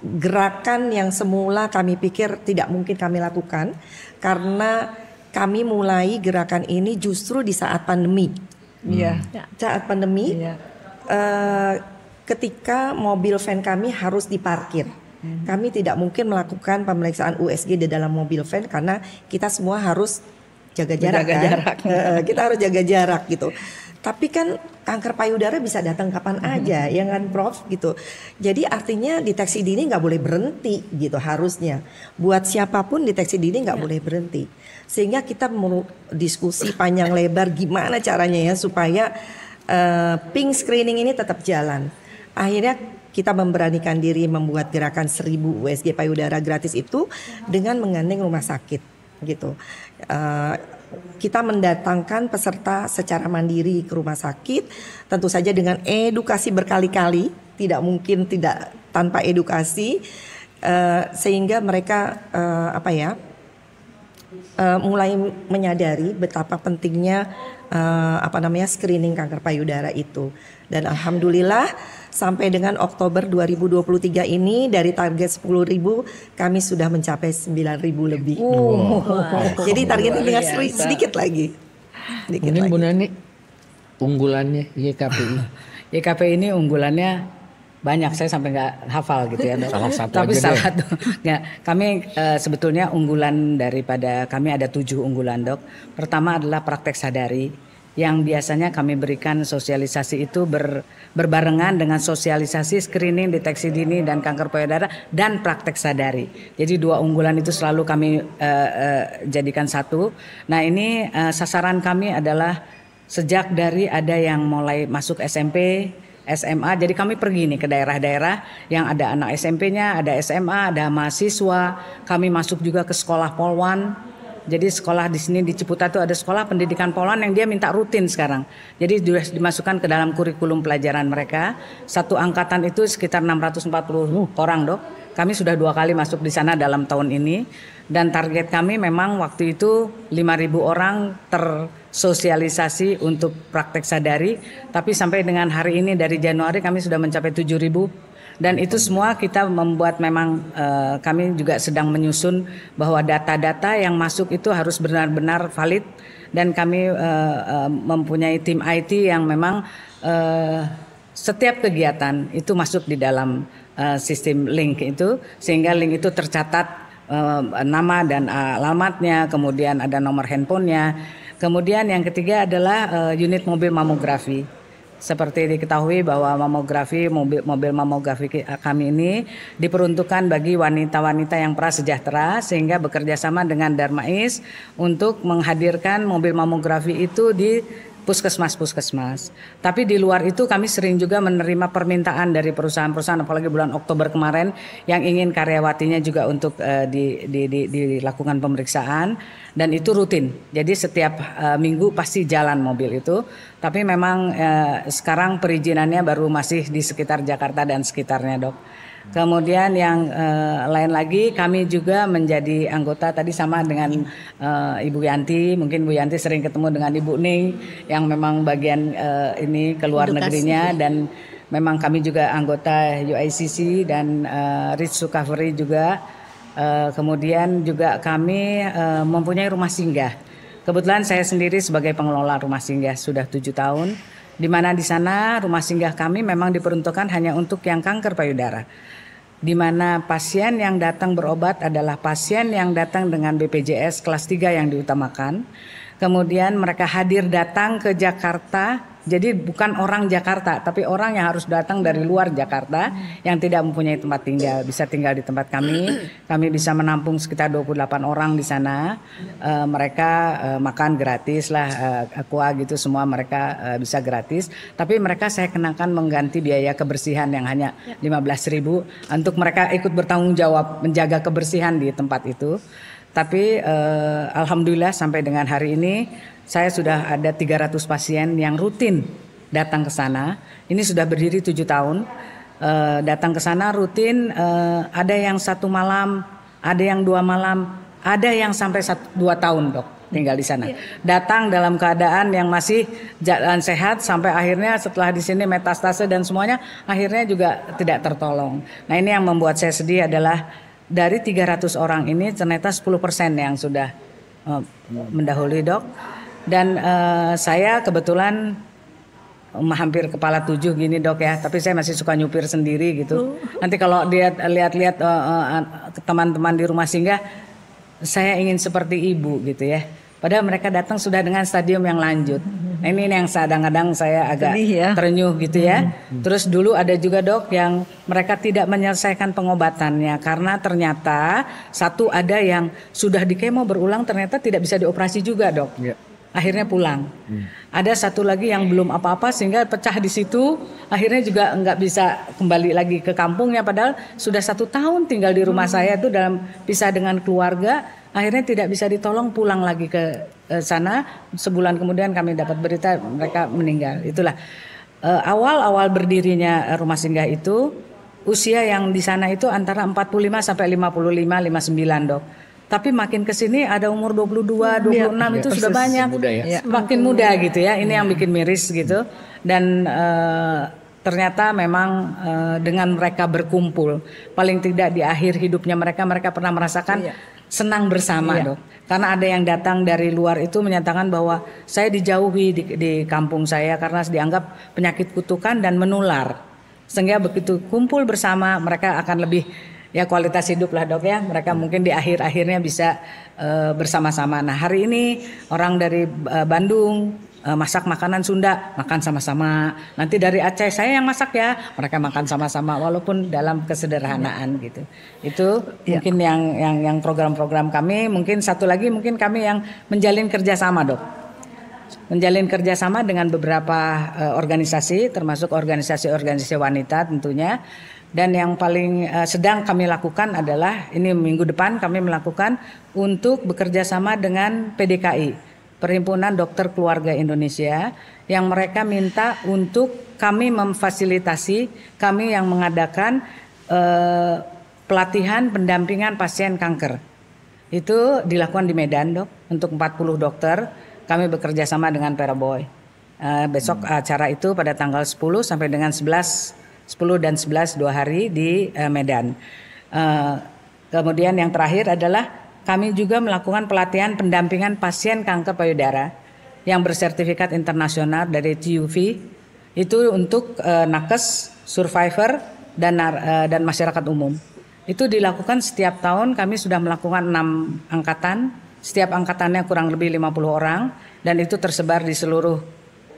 gerakan yang semula kami pikir tidak mungkin kami lakukan karena kami mulai gerakan ini justru di saat pandemi. Iya. Hmm. Saat pandemi. Iya. Uh, ketika mobil van kami harus diparkir. Mhm. Kami tidak mungkin melakukan pemeriksaan USG di dalam mobil van karena kita semua harus jaga jarak jaga kan. Jarak. kita harus jaga jarak gitu. Tapi kan kanker payudara bisa datang kapan aja, ya kan Prof gitu. Jadi artinya deteksi dini nggak boleh berhenti gitu harusnya. Buat siapapun deteksi dini nggak ya. boleh berhenti. Sehingga kita mau diskusi panjang lebar gimana caranya ya supaya uh, pink screening ini tetap jalan. Akhirnya kita memberanikan diri membuat gerakan 1000 USG payudara gratis itu ya. dengan mengandeng rumah sakit gitu. Eh, kita mendatangkan peserta secara mandiri ke rumah sakit, tentu saja dengan edukasi berkali-kali, tidak mungkin tidak tanpa edukasi, uh, sehingga mereka uh, apa ya? Uh, mulai menyadari betapa pentingnya uh, apa namanya screening kanker payudara itu dan alhamdulillah sampai dengan Oktober 2023 ini dari target 10.000 kami sudah mencapai 9.000 lebih. Wow. Wow. Jadi targetnya sedikit lagi. Sedikit Mungkin lagi. Bu Nani unggulannya YKPI. YKPI ini unggulannya banyak saya sampai nggak hafal gitu ya Salah satu Tapi salah satu. Nggak, kami e, sebetulnya unggulan daripada kami ada tujuh unggulan dok. Pertama adalah praktek sadari yang biasanya kami berikan sosialisasi itu ber, berbarengan dengan sosialisasi screening deteksi dini dan kanker payudara dan praktek sadari. Jadi dua unggulan itu selalu kami uh, uh, jadikan satu. Nah ini uh, sasaran kami adalah sejak dari ada yang mulai masuk SMP, SMA. Jadi kami pergi nih ke daerah-daerah yang ada anak SMP-nya, ada SMA, ada mahasiswa. Kami masuk juga ke sekolah Polwan jadi sekolah di sini di Ciputat itu ada sekolah pendidikan Poland yang dia minta rutin sekarang. Jadi dimasukkan ke dalam kurikulum pelajaran mereka. Satu angkatan itu sekitar 640 orang dok. Kami sudah dua kali masuk di sana dalam tahun ini. Dan target kami memang waktu itu 5.000 orang tersosialisasi untuk praktek sadari. Tapi sampai dengan hari ini dari Januari kami sudah mencapai 7.000 dan itu semua kita membuat memang uh, kami juga sedang menyusun bahwa data-data yang masuk itu harus benar-benar valid dan kami uh, uh, mempunyai tim IT yang memang uh, setiap kegiatan itu masuk di dalam uh, sistem link itu sehingga link itu tercatat uh, nama dan alamatnya kemudian ada nomor handphonenya kemudian yang ketiga adalah uh, unit mobil mamografi seperti diketahui bahwa mamografi mobil, mobil mamografi eh, kami ini diperuntukkan bagi wanita-wanita yang prasejahtera sehingga bekerja sama dengan Darmais untuk menghadirkan mobil mamografi itu di puskesmas-puskesmas. Tapi di luar itu kami sering juga menerima permintaan dari perusahaan-perusahaan apalagi bulan Oktober kemarin yang ingin karyawatinya juga untuk uh, di, di, di, dilakukan pemeriksaan dan itu rutin. Jadi setiap uh, minggu pasti jalan mobil itu. Tapi memang uh, sekarang perizinannya baru masih di sekitar Jakarta dan sekitarnya, Dok. Kemudian yang uh, lain lagi kami juga menjadi anggota tadi sama dengan uh, Ibu Yanti, mungkin Bu Yanti sering ketemu dengan Ibu Ning yang memang bagian uh, ini ke luar negerinya dan memang kami juga anggota UICC dan uh, Rich Recovery juga Eh, kemudian juga kami eh, mempunyai rumah singgah. Kebetulan saya sendiri sebagai pengelola rumah singgah sudah tujuh tahun, di mana di sana rumah singgah kami memang diperuntukkan hanya untuk yang kanker payudara. Di mana pasien yang datang berobat adalah pasien yang datang dengan BPJS kelas 3 yang diutamakan. Kemudian mereka hadir datang ke Jakarta jadi bukan orang Jakarta, tapi orang yang harus datang dari luar Jakarta yang tidak mempunyai tempat tinggal bisa tinggal di tempat kami. Kami bisa menampung sekitar 28 orang di sana. E, mereka e, makan gratis lah, e, aqua gitu semua mereka e, bisa gratis. Tapi mereka saya kenakan mengganti biaya kebersihan yang hanya 15.000 untuk mereka ikut bertanggung jawab menjaga kebersihan di tempat itu. Tapi eh, alhamdulillah sampai dengan hari ini saya sudah ada 300 pasien yang rutin datang ke sana. Ini sudah berdiri tujuh tahun. E, datang ke sana rutin, e, ada yang satu malam, ada yang dua malam, ada yang sampai satu, dua tahun dok tinggal di sana. Iya. Datang dalam keadaan yang masih jalan sehat sampai akhirnya setelah di sini metastase dan semuanya akhirnya juga tidak tertolong. Nah ini yang membuat saya sedih adalah dari 300 orang ini ternyata 10% persen yang sudah eh, mendahului dok. Dan uh, saya kebetulan um, hampir kepala tujuh gini dok ya, tapi saya masih suka nyupir sendiri gitu. Oh. Nanti kalau lihat lihat-lihat uh, uh, teman-teman di rumah singgah, saya ingin seperti ibu gitu ya. Padahal mereka datang sudah dengan stadium yang lanjut. Nah, ini yang kadang-kadang saya agak ya. terenyuh gitu ya. Hmm. Terus dulu ada juga dok yang mereka tidak menyelesaikan pengobatannya karena ternyata satu ada yang sudah dikemo berulang ternyata tidak bisa dioperasi juga dok. Ya akhirnya pulang. Hmm. Ada satu lagi yang belum apa-apa sehingga pecah di situ, akhirnya juga nggak bisa kembali lagi ke kampungnya. Padahal sudah satu tahun tinggal di rumah hmm. saya itu dalam pisah dengan keluarga, akhirnya tidak bisa ditolong pulang lagi ke eh, sana. Sebulan kemudian kami dapat berita mereka meninggal. Itulah eh, awal-awal berdirinya rumah singgah itu usia yang di sana itu antara 45 sampai 55 59 dok tapi makin ke sini ada umur 22, 26 ya, itu sudah banyak. Muda ya. Ya, makin iya. muda gitu ya. Ini ya. yang bikin miris gitu. Dan uh, ternyata memang uh, dengan mereka berkumpul, paling tidak di akhir hidupnya mereka mereka pernah merasakan ya. senang bersama, ya. Dok. Karena ada yang datang dari luar itu menyatakan bahwa saya dijauhi di, di kampung saya karena dianggap penyakit kutukan dan menular. Sehingga begitu kumpul bersama mereka akan lebih ya kualitas hidup lah dok ya. Mereka hmm. mungkin di akhir-akhirnya bisa uh, bersama-sama. Nah hari ini orang dari uh, Bandung uh, masak makanan Sunda, makan sama-sama. Nanti dari Aceh saya yang masak ya, mereka makan sama-sama walaupun dalam kesederhanaan iya. gitu. Itu ya. mungkin yang yang yang program-program kami, mungkin satu lagi mungkin kami yang menjalin kerjasama dok. Menjalin kerjasama dengan beberapa uh, organisasi, termasuk organisasi-organisasi wanita tentunya. Dan yang paling uh, sedang kami lakukan adalah ini minggu depan kami melakukan untuk bekerja sama dengan PDKI, Perhimpunan Dokter Keluarga Indonesia, yang mereka minta untuk kami memfasilitasi kami yang mengadakan uh, pelatihan pendampingan pasien kanker. Itu dilakukan di Medan, Dok, untuk 40 dokter. Kami bekerja sama dengan Peraboy. Uh, besok hmm. acara itu pada tanggal 10 sampai dengan 11 10 dan 11 dua hari di uh, Medan. Uh, kemudian yang terakhir adalah kami juga melakukan pelatihan pendampingan pasien kanker payudara yang bersertifikat internasional dari TUV itu untuk uh, nakes, survivor dan uh, dan masyarakat umum. Itu dilakukan setiap tahun kami sudah melakukan enam angkatan, setiap angkatannya kurang lebih 50 orang dan itu tersebar di seluruh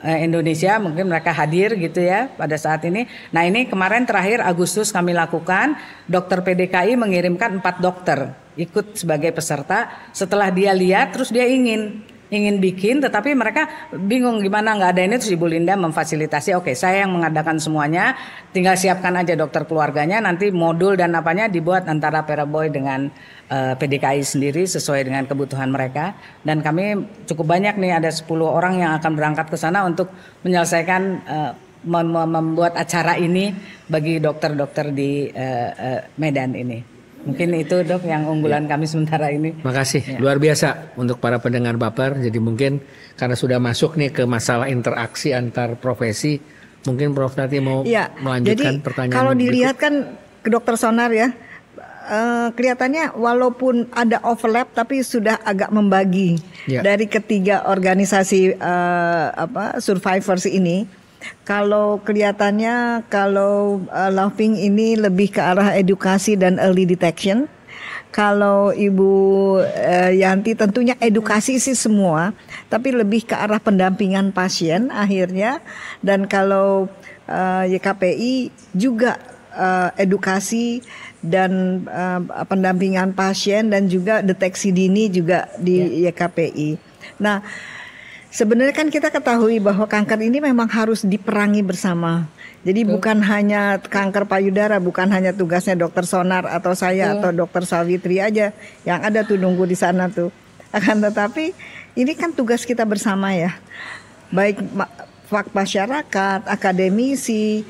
Eh, Indonesia mungkin mereka hadir gitu ya pada saat ini. Nah ini kemarin terakhir Agustus kami lakukan dokter PDKI mengirimkan empat dokter ikut sebagai peserta. Setelah dia lihat terus dia ingin ingin bikin tetapi mereka bingung gimana nggak ada ini terus Ibu Linda memfasilitasi oke okay, saya yang mengadakan semuanya tinggal siapkan aja dokter keluarganya nanti modul dan apanya dibuat antara Peraboy dengan Eh, PDKI sendiri sesuai dengan kebutuhan mereka dan kami cukup banyak nih ada 10 orang yang akan berangkat ke sana untuk menyelesaikan eh, membuat acara ini bagi dokter-dokter di eh, Medan ini. Mungkin itu dok yang unggulan ya. kami sementara ini. Makasih, ya. luar biasa untuk para pendengar baper. Jadi mungkin karena sudah masuk nih ke masalah interaksi antar profesi, mungkin Prof nanti mau ya. melanjutkan Jadi, pertanyaan. Kalau dilihat kan ke dokter sonar ya, uh, kelihatannya walaupun ada overlap tapi sudah agak membagi yeah. dari ketiga organisasi uh, apa survivors ini. Kalau kelihatannya kalau uh, eh, Laughing ini lebih ke arah edukasi dan early detection. Kalau Ibu uh, Yanti tentunya edukasi sih semua, tapi lebih ke arah pendampingan pasien akhirnya. Dan kalau uh, YKPI juga uh, edukasi dan uh, pendampingan pasien dan juga deteksi dini juga di yeah. YKPI. Nah, sebenarnya kan kita ketahui bahwa kanker ini memang harus diperangi bersama. Jadi Betul. bukan hanya kanker payudara, bukan hanya tugasnya dokter Sonar atau saya yeah. atau dokter Sawitri aja yang ada tuh nunggu di sana tuh. Akan tetapi ini kan tugas kita bersama ya. Baik fak masyarakat, akademisi,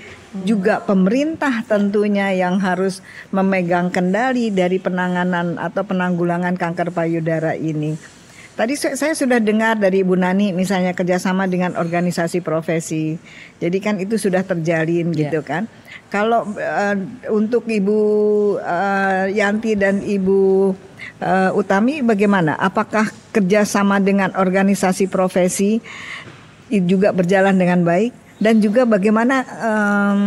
juga pemerintah tentunya yang harus memegang kendali dari penanganan atau penanggulangan kanker payudara ini. Tadi saya sudah dengar dari Ibu Nani misalnya kerjasama dengan organisasi profesi. Jadi kan itu sudah terjalin yeah. gitu kan. Kalau uh, untuk Ibu uh, Yanti dan Ibu uh, Utami bagaimana? Apakah kerjasama dengan organisasi profesi juga berjalan dengan baik? dan juga bagaimana um,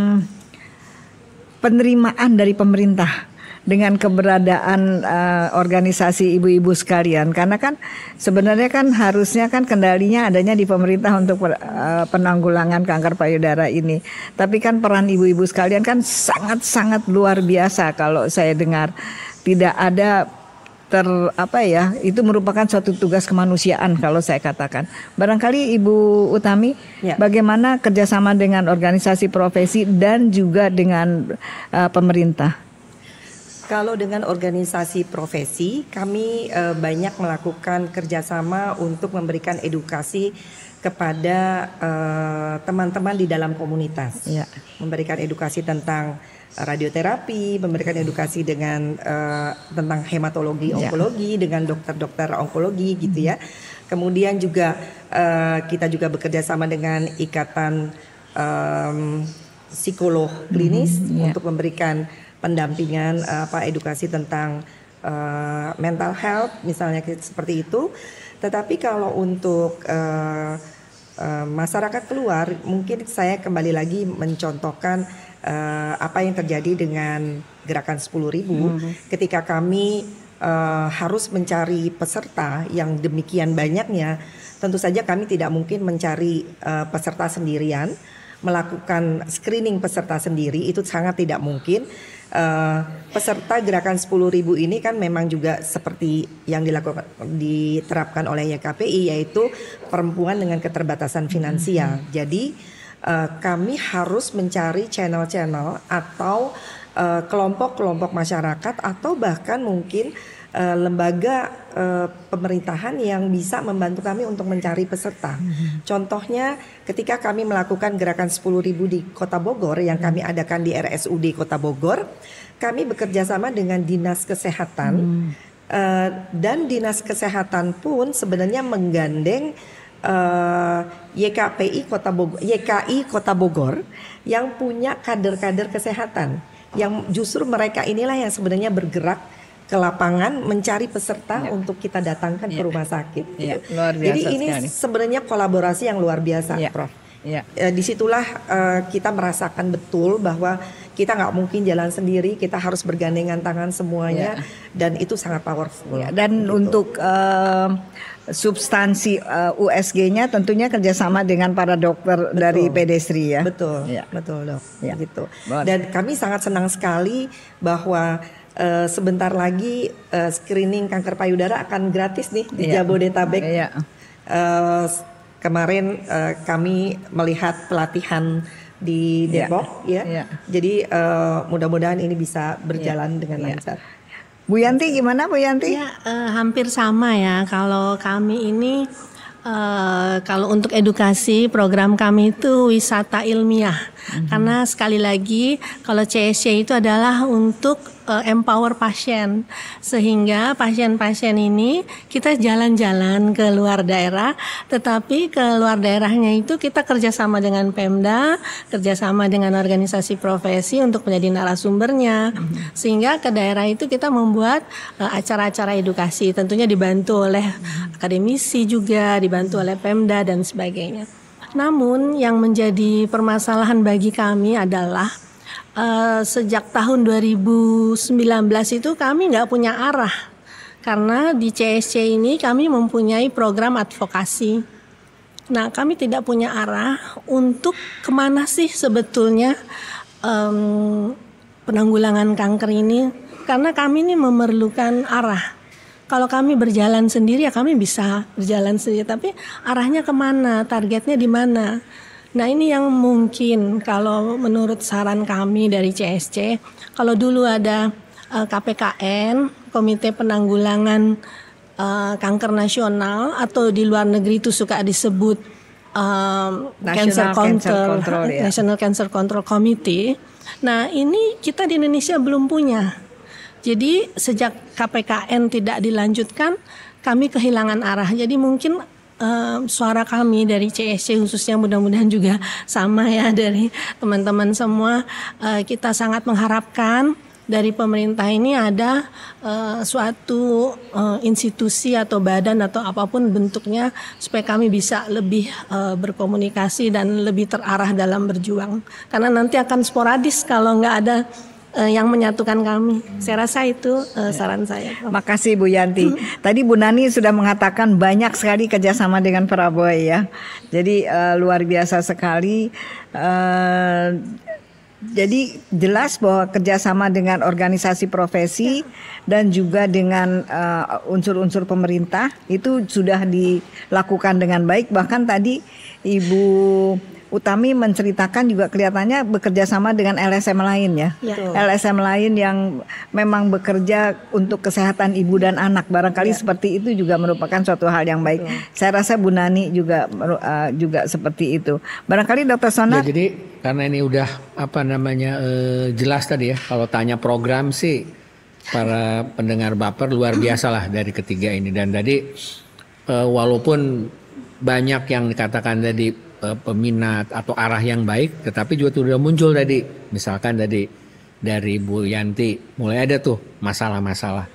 penerimaan dari pemerintah dengan keberadaan uh, organisasi ibu-ibu sekalian karena kan sebenarnya kan harusnya kan kendalinya adanya di pemerintah untuk per, uh, penanggulangan kanker payudara ini tapi kan peran ibu-ibu sekalian kan sangat-sangat luar biasa kalau saya dengar tidak ada ter apa ya itu merupakan suatu tugas kemanusiaan kalau saya katakan barangkali ibu utami ya. bagaimana kerjasama dengan organisasi profesi dan juga dengan uh, pemerintah kalau dengan organisasi profesi kami uh, banyak melakukan kerjasama untuk memberikan edukasi kepada eh, teman-teman uh, di dalam komunitas, ya. memberikan edukasi tentang eh, radioterapi, memberikan edukasi dengan uh, tentang hematologi ya. onkologi ya. dengan dokter-dokter onkologi gitu ya. Kemudian juga uh, kita juga bekerja sama dengan ikatan um, psikolog mhm, klinis -hmm, ya. yeah. untuk memberikan pendampingan uh, apa edukasi tentang uh, mental health misalnya seperti itu. Tetapi kalau untuk uh, uh, masyarakat keluar, mungkin saya kembali lagi mencontohkan uh, apa yang terjadi dengan gerakan 10.000 ribu hmm. ketika kami uh, harus mencari peserta yang demikian banyaknya, tentu saja kami tidak mungkin mencari uh, peserta sendirian, melakukan screening peserta sendiri itu sangat tidak mungkin uh, peserta gerakan 10.000 ini kan memang juga seperti yang dilakukan diterapkan oleh YKPI yaitu perempuan dengan keterbatasan finansial. Hmm. Jadi uh, kami harus mencari channel-channel atau eh, kelompok-kelompok uh, masyarakat atau bahkan mungkin Eh, lembaga uh, pemerintahan yang bisa membantu kami untuk mencari peserta. Mm-hmm. Contohnya ketika kami melakukan gerakan ribu di Kota Bogor yang mm-hmm. kami adakan di RSUD Kota Bogor, kami bekerja sama dengan Dinas Kesehatan. hmm. Uh, dan dinas kesehatan pun sebenarnya menggandeng uh, YKPI Kota Bogor, YKI Kota Bogor yang punya kader-kader kesehatan yang justru mereka inilah yang sebenarnya bergerak ke lapangan mencari peserta ya. untuk kita datangkan ya. ke rumah sakit. Ya. Gitu. Luar biasa Jadi ini sekali. sebenarnya kolaborasi yang luar biasa, ya. Prof. Ya. E, disitulah e, kita merasakan betul bahwa kita nggak mungkin jalan sendiri, kita harus bergandengan tangan semuanya, ya. dan itu sangat powerful. Ya, dan gitu. untuk uh, substansi uh, e, USG-nya tentunya kerjasama dengan para dokter betul. dari pedestri ya. Betul, ya. betul dok. Ya. Gitu. Dan kami sangat senang sekali bahwa Eh, sebentar lagi uh, screening kanker payudara akan gratis nih di yeah. Jabodetabek. Yeah. Iya. Uh, kemarin uh, kami melihat pelatihan di iya. Depok yeah. ya. Yeah. Jadi uh, mudah-mudahan ini bisa berjalan yeah. dengan iya. lancar. Bu Yanti gimana Bu Yanti? Ya, uh, hampir sama ya. Kalau kami ini uh, kalau untuk edukasi program kami itu wisata ilmiah hmm Karena sekali lagi kalau CSC itu adalah untuk uh, empower pasien sehingga pasien-pasien ini kita jalan-jalan ke luar daerah tetapi ke luar daerahnya itu kita kerjasama dengan Pemda kerjasama dengan organisasi profesi untuk menjadi narasumbernya mm-hmm. sehingga ke daerah itu kita membuat uh, acara-acara edukasi tentunya dibantu oleh mhm. akademisi juga dibantu oleh Pemda dan sebagainya. Namun yang menjadi permasalahan bagi kami adalah uh, sejak tahun 2019 itu kami nggak punya arah karena di CSC ini kami mempunyai program advokasi. Nah kami tidak punya arah untuk kemana sih sebetulnya um, penanggulangan kanker ini karena kami ini memerlukan arah kalau kami berjalan sendiri ya kami bisa berjalan sendiri tapi arahnya kemana targetnya di mana nah ini yang mungkin kalau menurut saran kami dari CSC kalau dulu ada eh, KPKN Komite Penanggulangan uh, Kanker Nasional atau di luar negeri itu suka disebut um, Cancer, Cancer Control, Control ya. National Cancer Control Committee nah ini kita di Indonesia belum punya jadi sejak KPKN tidak dilanjutkan, kami kehilangan arah. Jadi mungkin um, suara kami dari CSC khususnya mudah-mudahan juga sama ya dari teman-teman semua. Uh, kita sangat mengharapkan dari pemerintah ini ada uh, suatu uh, institusi atau badan atau apapun bentuknya supaya kami bisa lebih uh, berkomunikasi dan lebih terarah dalam berjuang karena nanti akan sporadis kalau nggak ada uh, yang menyatukan kami. Saya rasa itu uh, saran saya. Makasih Bu Yanti. Tadi Bu Nani sudah mengatakan banyak sekali kerjasama dengan Prabowo ya. Jadi uh, luar biasa sekali. Uh, jadi jelas bahwa kerjasama dengan organisasi profesi ya. dan juga dengan uh, unsur -unsur pemerintah itu sudah dilakukan dengan baik. Bahkan tadi Ibu Utami menceritakan juga kelihatannya bekerja sama dengan LSM lain ya. ya. LSM lain yang memang bekerja untuk kesehatan ibu dan anak. Barangkali ya. seperti itu juga merupakan suatu hal yang baik. Betul. Saya rasa Bu Nani juga uh, juga seperti itu. Barangkali Dokter Sona. Ya, jadi karena ini udah apa namanya uh, jelas tadi ya. Kalau tanya program sih para pendengar baper luar biasa lah dari ketiga ini dan tadi uh, walaupun banyak yang dikatakan tadi Eh, peminat atau arah yang baik, tetapi juga sudah muncul tadi, misalkan tadi dari Bu Yanti, mulai ada tuh masalah-masalah.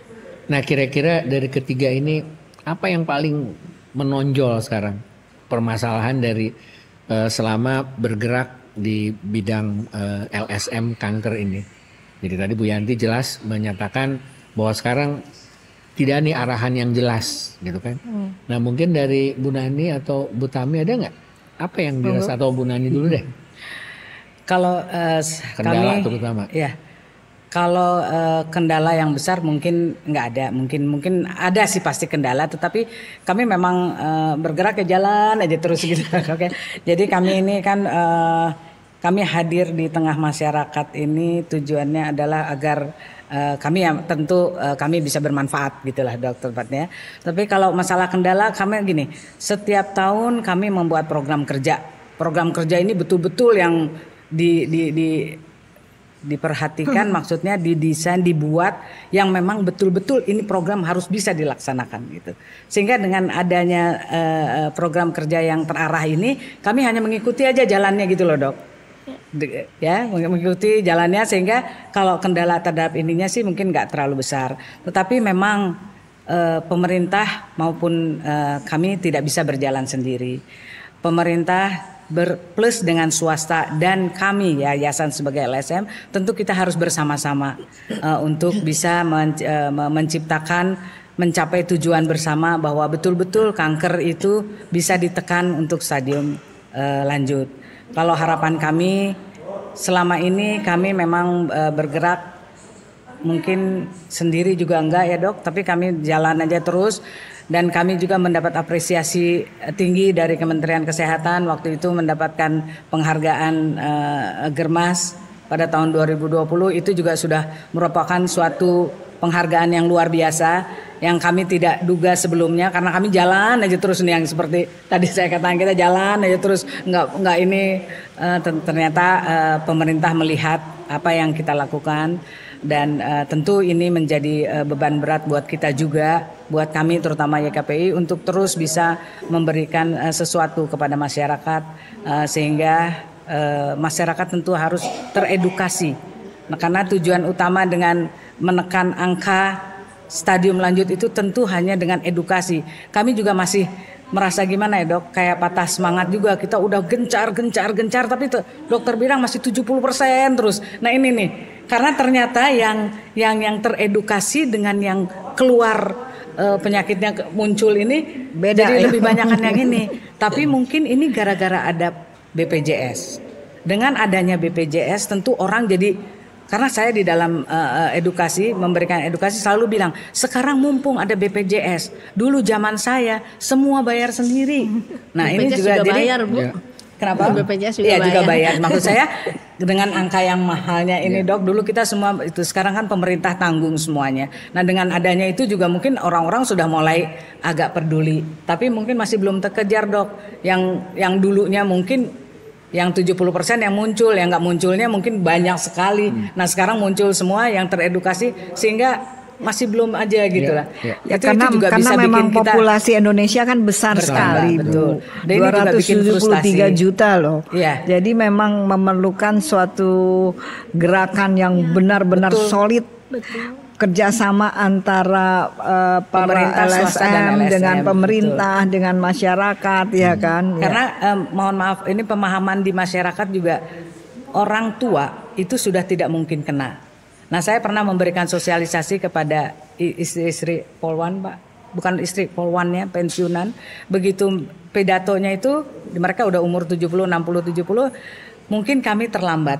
Nah, kira-kira dari ketiga ini apa yang paling menonjol sekarang permasalahan dari uh, selama bergerak di bidang uh, eh, LSM kanker ini? Jadi tadi Bu Yanti jelas menyatakan bahwa sekarang tidak nih arahan yang jelas gitu kan. Hmm. Nah mungkin dari Bu Nani atau Bu Tami ada nggak apa yang dirasa atau Nani dulu deh. Kalau uh, kendala kami, terutama. Ya. Kalau uh, kendala yang besar mungkin nggak ada, mungkin mungkin ada sih pasti kendala, tetapi kami memang uh, bergerak ke jalan aja terus gitu. Oke, okay. jadi kami ini kan uh, kami hadir di tengah masyarakat ini tujuannya adalah agar Eh, kami ya tentu uh, kami bisa bermanfaat gitulah dok tempatnya. Tapi kalau masalah kendala kami gini, setiap tahun kami membuat program kerja. Program kerja ini betul-betul yang di, di, di diperhatikan hmm. maksudnya didesain dibuat yang memang betul-betul ini program harus bisa dilaksanakan gitu sehingga dengan adanya uh, program kerja yang terarah ini kami hanya mengikuti aja jalannya gitu loh dok ya mengikuti jalannya sehingga kalau kendala terhadap ininya sih mungkin nggak terlalu besar tetapi memang e, pemerintah maupun e, kami tidak bisa berjalan sendiri pemerintah berplus dengan swasta dan kami ya yayasan sebagai LSM tentu kita harus bersama-sama e, untuk bisa men, e, menciptakan mencapai tujuan bersama bahwa betul-betul kanker itu bisa ditekan untuk stadium e, lanjut. Kalau harapan kami selama ini kami memang e, bergerak mungkin sendiri juga enggak ya dok, tapi kami jalan aja terus dan kami juga mendapat apresiasi e, tinggi dari Kementerian Kesehatan waktu itu mendapatkan penghargaan e, e Germas pada tahun 2020 itu juga sudah merupakan suatu penghargaan yang luar biasa yang kami tidak duga sebelumnya karena kami jalan aja terus nih yang seperti tadi saya katakan kita jalan aja terus nggak nggak ini uh, ternyata uh, pemerintah melihat apa yang kita lakukan dan uh, tentu ini menjadi uh, beban berat buat kita juga buat kami terutama YKPI untuk terus bisa memberikan uh, sesuatu kepada masyarakat uh, sehingga uh, masyarakat tentu harus teredukasi nah, karena tujuan utama dengan menekan angka stadium lanjut itu tentu hanya dengan edukasi. Kami juga masih merasa gimana ya dok, kayak patah semangat juga. Kita udah gencar, gencar, gencar, tapi tuh, dokter bilang masih 70% terus. Nah ini nih, karena ternyata yang yang yang teredukasi dengan yang keluar uh, eh, penyakitnya muncul ini beda. Jadi ya? lebih banyak kan yang ini. Tapi iya. mungkin ini gara-gara ada BPJS. Dengan adanya BPJS tentu orang jadi karena saya di dalam uh, edukasi memberikan edukasi selalu bilang, sekarang mumpung ada BPJS. Dulu zaman saya semua bayar sendiri. Nah, BPJS ini juga, juga jadi bayar, Bu. Ya. Kenapa? BPJS juga, ya, bayar. juga bayar. Maksud saya dengan angka yang mahalnya ini, yeah. Dok, dulu kita semua itu sekarang kan pemerintah tanggung semuanya. Nah, dengan adanya itu juga mungkin orang-orang sudah mulai agak peduli, tapi mungkin masih belum terkejar, Dok. Yang yang dulunya mungkin yang 70% yang muncul, yang nggak munculnya mungkin banyak sekali. Hmm. Nah sekarang muncul semua yang teredukasi sehingga masih belum aja gitu ya, lah. Ya, itu, ya, karena itu juga karena bisa memang bikin populasi kita, Indonesia kan besar, sekali, betul. Dan 273 juta loh. ya. Jadi memang memerlukan suatu gerakan yang iya, benar-benar solid. Betul kerjasama antara uh, para pemerintah, LSM, LSM dengan pemerintah betul. dengan masyarakat ya hmm. Kan? ya kan karena ya. Um, mohon maaf ini pemahaman di masyarakat juga orang tua itu sudah tidak mungkin kena nah saya pernah memberikan sosialisasi kepada istri-istri polwan pak bukan istri polwannya pensiunan begitu pedatonya itu mereka udah umur 70 60 70 mungkin kami terlambat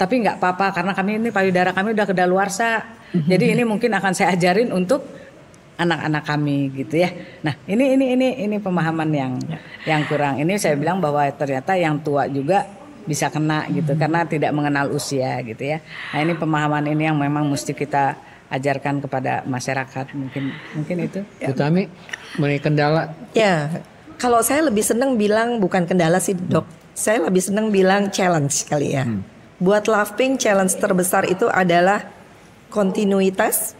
tapi nggak apa-apa karena kami ini payudara kami udah kedaluarsa Mm-hmm. Jadi ini mungkin akan saya ajarin untuk anak-anak kami gitu ya. Nah, ini ini ini ini pemahaman yang ya. yang kurang. Ini saya bilang bahwa ternyata yang tua juga bisa kena gitu hmm. karena tidak mengenal usia gitu ya. Nah, ini pemahaman ini yang memang mesti kita ajarkan kepada masyarakat mungkin mungkin itu. Ya. Utami mengenai kendala. Ya, kalau saya lebih senang bilang bukan kendala sih, Dok. Hmm. Saya lebih senang bilang challenge kali ya. Hmm. Buat laughing challenge terbesar itu adalah kontinuitas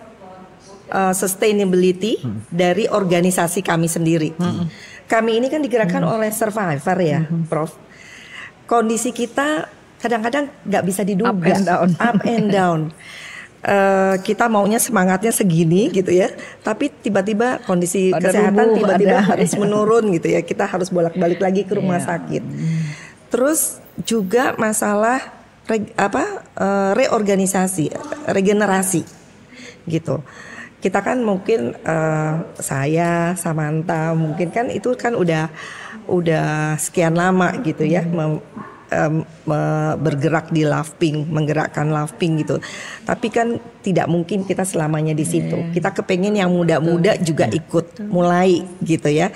uh, sustainability hmm. dari organisasi kami sendiri. Hmm. hmm. Kami ini kan digerakkan hmm. oleh survivor ya, hmm. Prof. Kondisi kita kadang-kadang nggak bisa diduga. Up and down. Up and down. Uh, kita maunya semangatnya segini gitu ya, tapi tiba-tiba kondisi Pada kesehatan tiba-tiba harus menurun gitu ya. Kita harus bolak-balik lagi ke rumah yeah. sakit. Hmm. Terus juga masalah re, apa uh, reorganisasi, regenerasi gitu. Kita kan mungkin uh, saya Samantha mungkin kan itu kan udah udah sekian lama gitu ya iya. mem, um, bergerak di love pink, menggerakkan love pink gitu. Tapi kan tidak mungkin kita selamanya di situ. Yeah. Kita kepengen yang muda-muda juga yeah. ikut mulai gitu ya,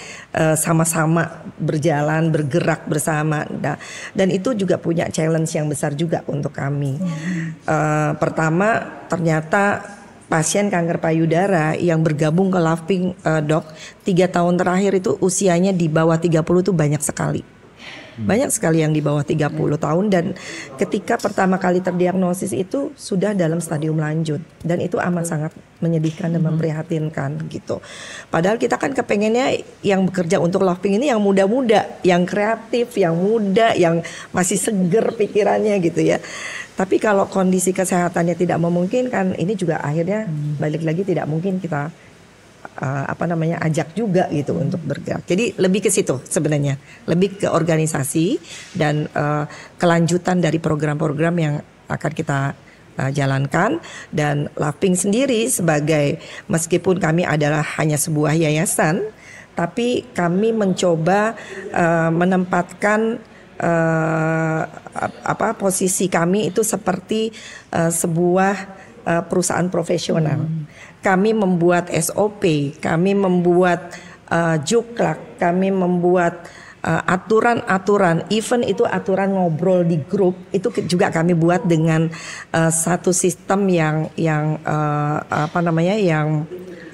sama e, sama-sama berjalan, bergerak bersama. Nah, dan itu juga punya challenge yang besar juga untuk kami. Yeah. Iya. Uh, pertama ternyata pasien kanker payudara yang bergabung ke Laughing uh, e, Dok tiga tahun terakhir itu usianya di bawah 30 itu banyak sekali Hmm. Banyak sekali yang di bawah 30 hmm. tahun dan ketika pertama kali terdiagnosis itu sudah dalam stadium lanjut dan itu amat hmm. sangat menyedihkan dan memprihatinkan gitu. Padahal kita kan kepengennya yang bekerja untuk loving ini yang muda-muda, yang kreatif, yang muda, yang masih seger pikirannya gitu ya. Tapi kalau kondisi kesehatannya tidak memungkinkan, ini juga akhirnya balik lagi tidak mungkin kita Eh, apa namanya ajak juga gitu untuk bergerak. Jadi lebih ke situ sebenarnya, lebih ke organisasi dan uh, kelanjutan dari program-program yang akan kita uh, jalankan dan Laping sendiri sebagai meskipun kami adalah hanya sebuah yayasan tapi kami mencoba uh, menempatkan uh, apa posisi kami itu seperti uh, sebuah uh, perusahaan profesional. Hmm kami membuat SOP, kami membuat uh, juklak, kami membuat eh, aturan-aturan, uh, even itu aturan ngobrol di grup itu juga kami buat dengan uh, satu sistem yang yang uh, apa namanya yang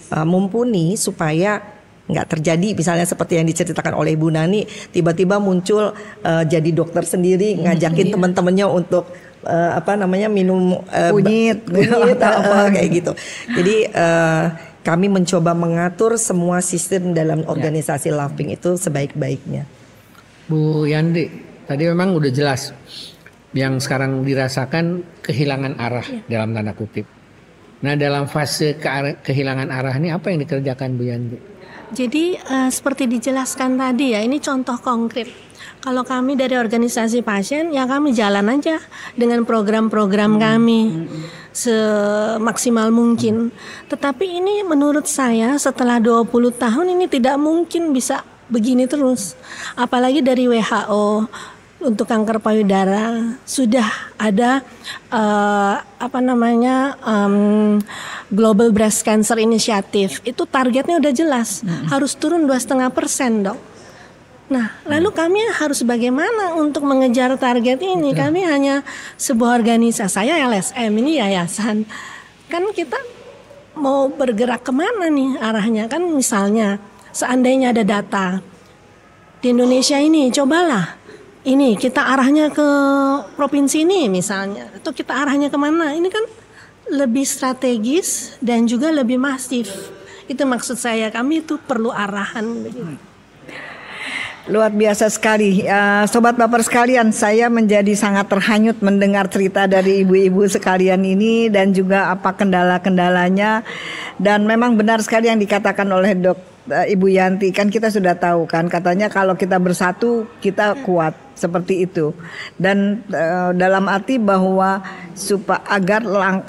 uh, mumpuni supaya nggak terjadi misalnya seperti yang diceritakan oleh Bu Nani tiba-tiba muncul uh, jadi dokter sendiri ngajakin iya. teman-temannya untuk uh, apa namanya minum uh, kunyit, bunyit atau apa kayak gitu. Jadi uh, kami mencoba mengatur semua sistem dalam ya. organisasi ya. Laughing itu sebaik-baiknya. Bu Yandi, tadi memang udah jelas yang sekarang dirasakan kehilangan arah ya. dalam tanda kutip. Nah, dalam fase ke kehilangan arah ini apa yang dikerjakan Bu Yandi? Jadi uh, seperti dijelaskan tadi ya, ini contoh konkret kalau kami dari organisasi pasien ya kami jalan aja dengan program-program hmm. kami. Hmm, hmm. semaksimal mungkin. Tetapi ini menurut saya setelah 20 tahun ini tidak mungkin bisa begini terus. Apalagi dari WHO untuk kanker payudara sudah ada uh, apa namanya um, Global Breast Cancer Initiative itu targetnya udah jelas hmm. harus turun dua setengah persen dok Nah, lalu hmm. kami harus bagaimana untuk mengejar target ini? Ya. Kami hanya sebuah organisasi. Saya LSM ini yayasan. Kan kita mau bergerak kemana nih arahnya? Kan misalnya seandainya ada data di Indonesia ini, cobalah ini kita arahnya ke provinsi ini misalnya. Itu kita arahnya kemana? Ini kan lebih strategis dan juga lebih masif. Itu maksud saya. Kami itu perlu arahan begitu. Hmm. Luar biasa sekali, uh, sobat baper sekalian. Saya menjadi sangat terhanyut mendengar cerita dari ibu-ibu sekalian ini dan juga apa kendala-kendalanya. Dan memang benar sekali yang dikatakan oleh dok eh, Ibu Yanti. Kan kita sudah tahu kan, katanya kalau kita bersatu kita kuat seperti itu. Dan uh, dalam arti bahwa supaya agar lang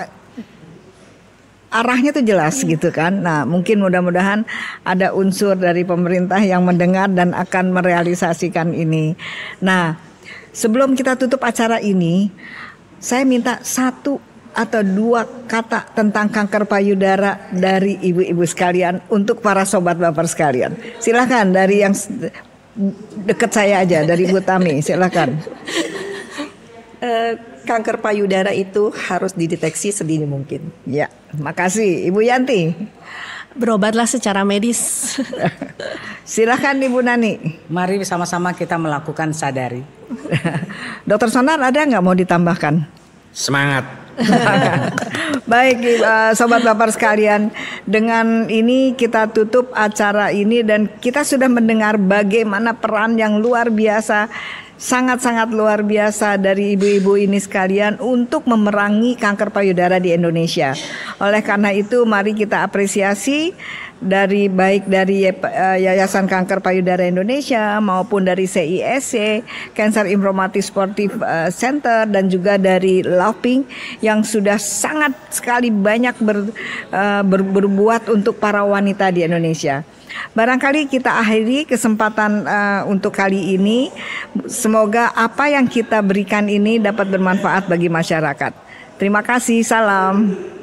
arahnya tuh jelas iya. gitu kan. Nah, mungkin mudah-mudahan ada unsur dari pemerintah yang mendengar dan akan merealisasikan ini. Nah, sebelum kita tutup acara ini, saya minta satu atau dua kata tentang kanker payudara dari ibu-ibu sekalian untuk para sobat baper sekalian. Silahkan dari yang dekat saya aja dari Bu Tami, silahkan. Uh, eh, kanker payudara itu harus dideteksi sedini mungkin. Ya, makasih Ibu Yanti. Berobatlah secara medis. Silahkan Ibu Nani. Mari sama-sama kita melakukan sadari. Dokter Sonar ada nggak mau ditambahkan? Semangat. Baik, eh, sobat Bapak sekalian, dengan ini kita tutup acara ini dan kita sudah mendengar bagaimana peran yang luar biasa sangat-sangat luar biasa dari ibu-ibu ini sekalian untuk memerangi kanker payudara di Indonesia. Oleh karena itu mari kita apresiasi dari baik dari eh, eh, Yayasan Kanker Payudara Indonesia maupun dari CISC, Cancer Informative Sportive eh, Center dan juga dari Loving yang sudah sangat sekali banyak ber, ber, berbuat untuk para wanita di Indonesia. Barangkali kita akhiri kesempatan uh, untuk kali ini. Semoga apa yang kita berikan ini dapat bermanfaat bagi masyarakat. Terima kasih. Salam.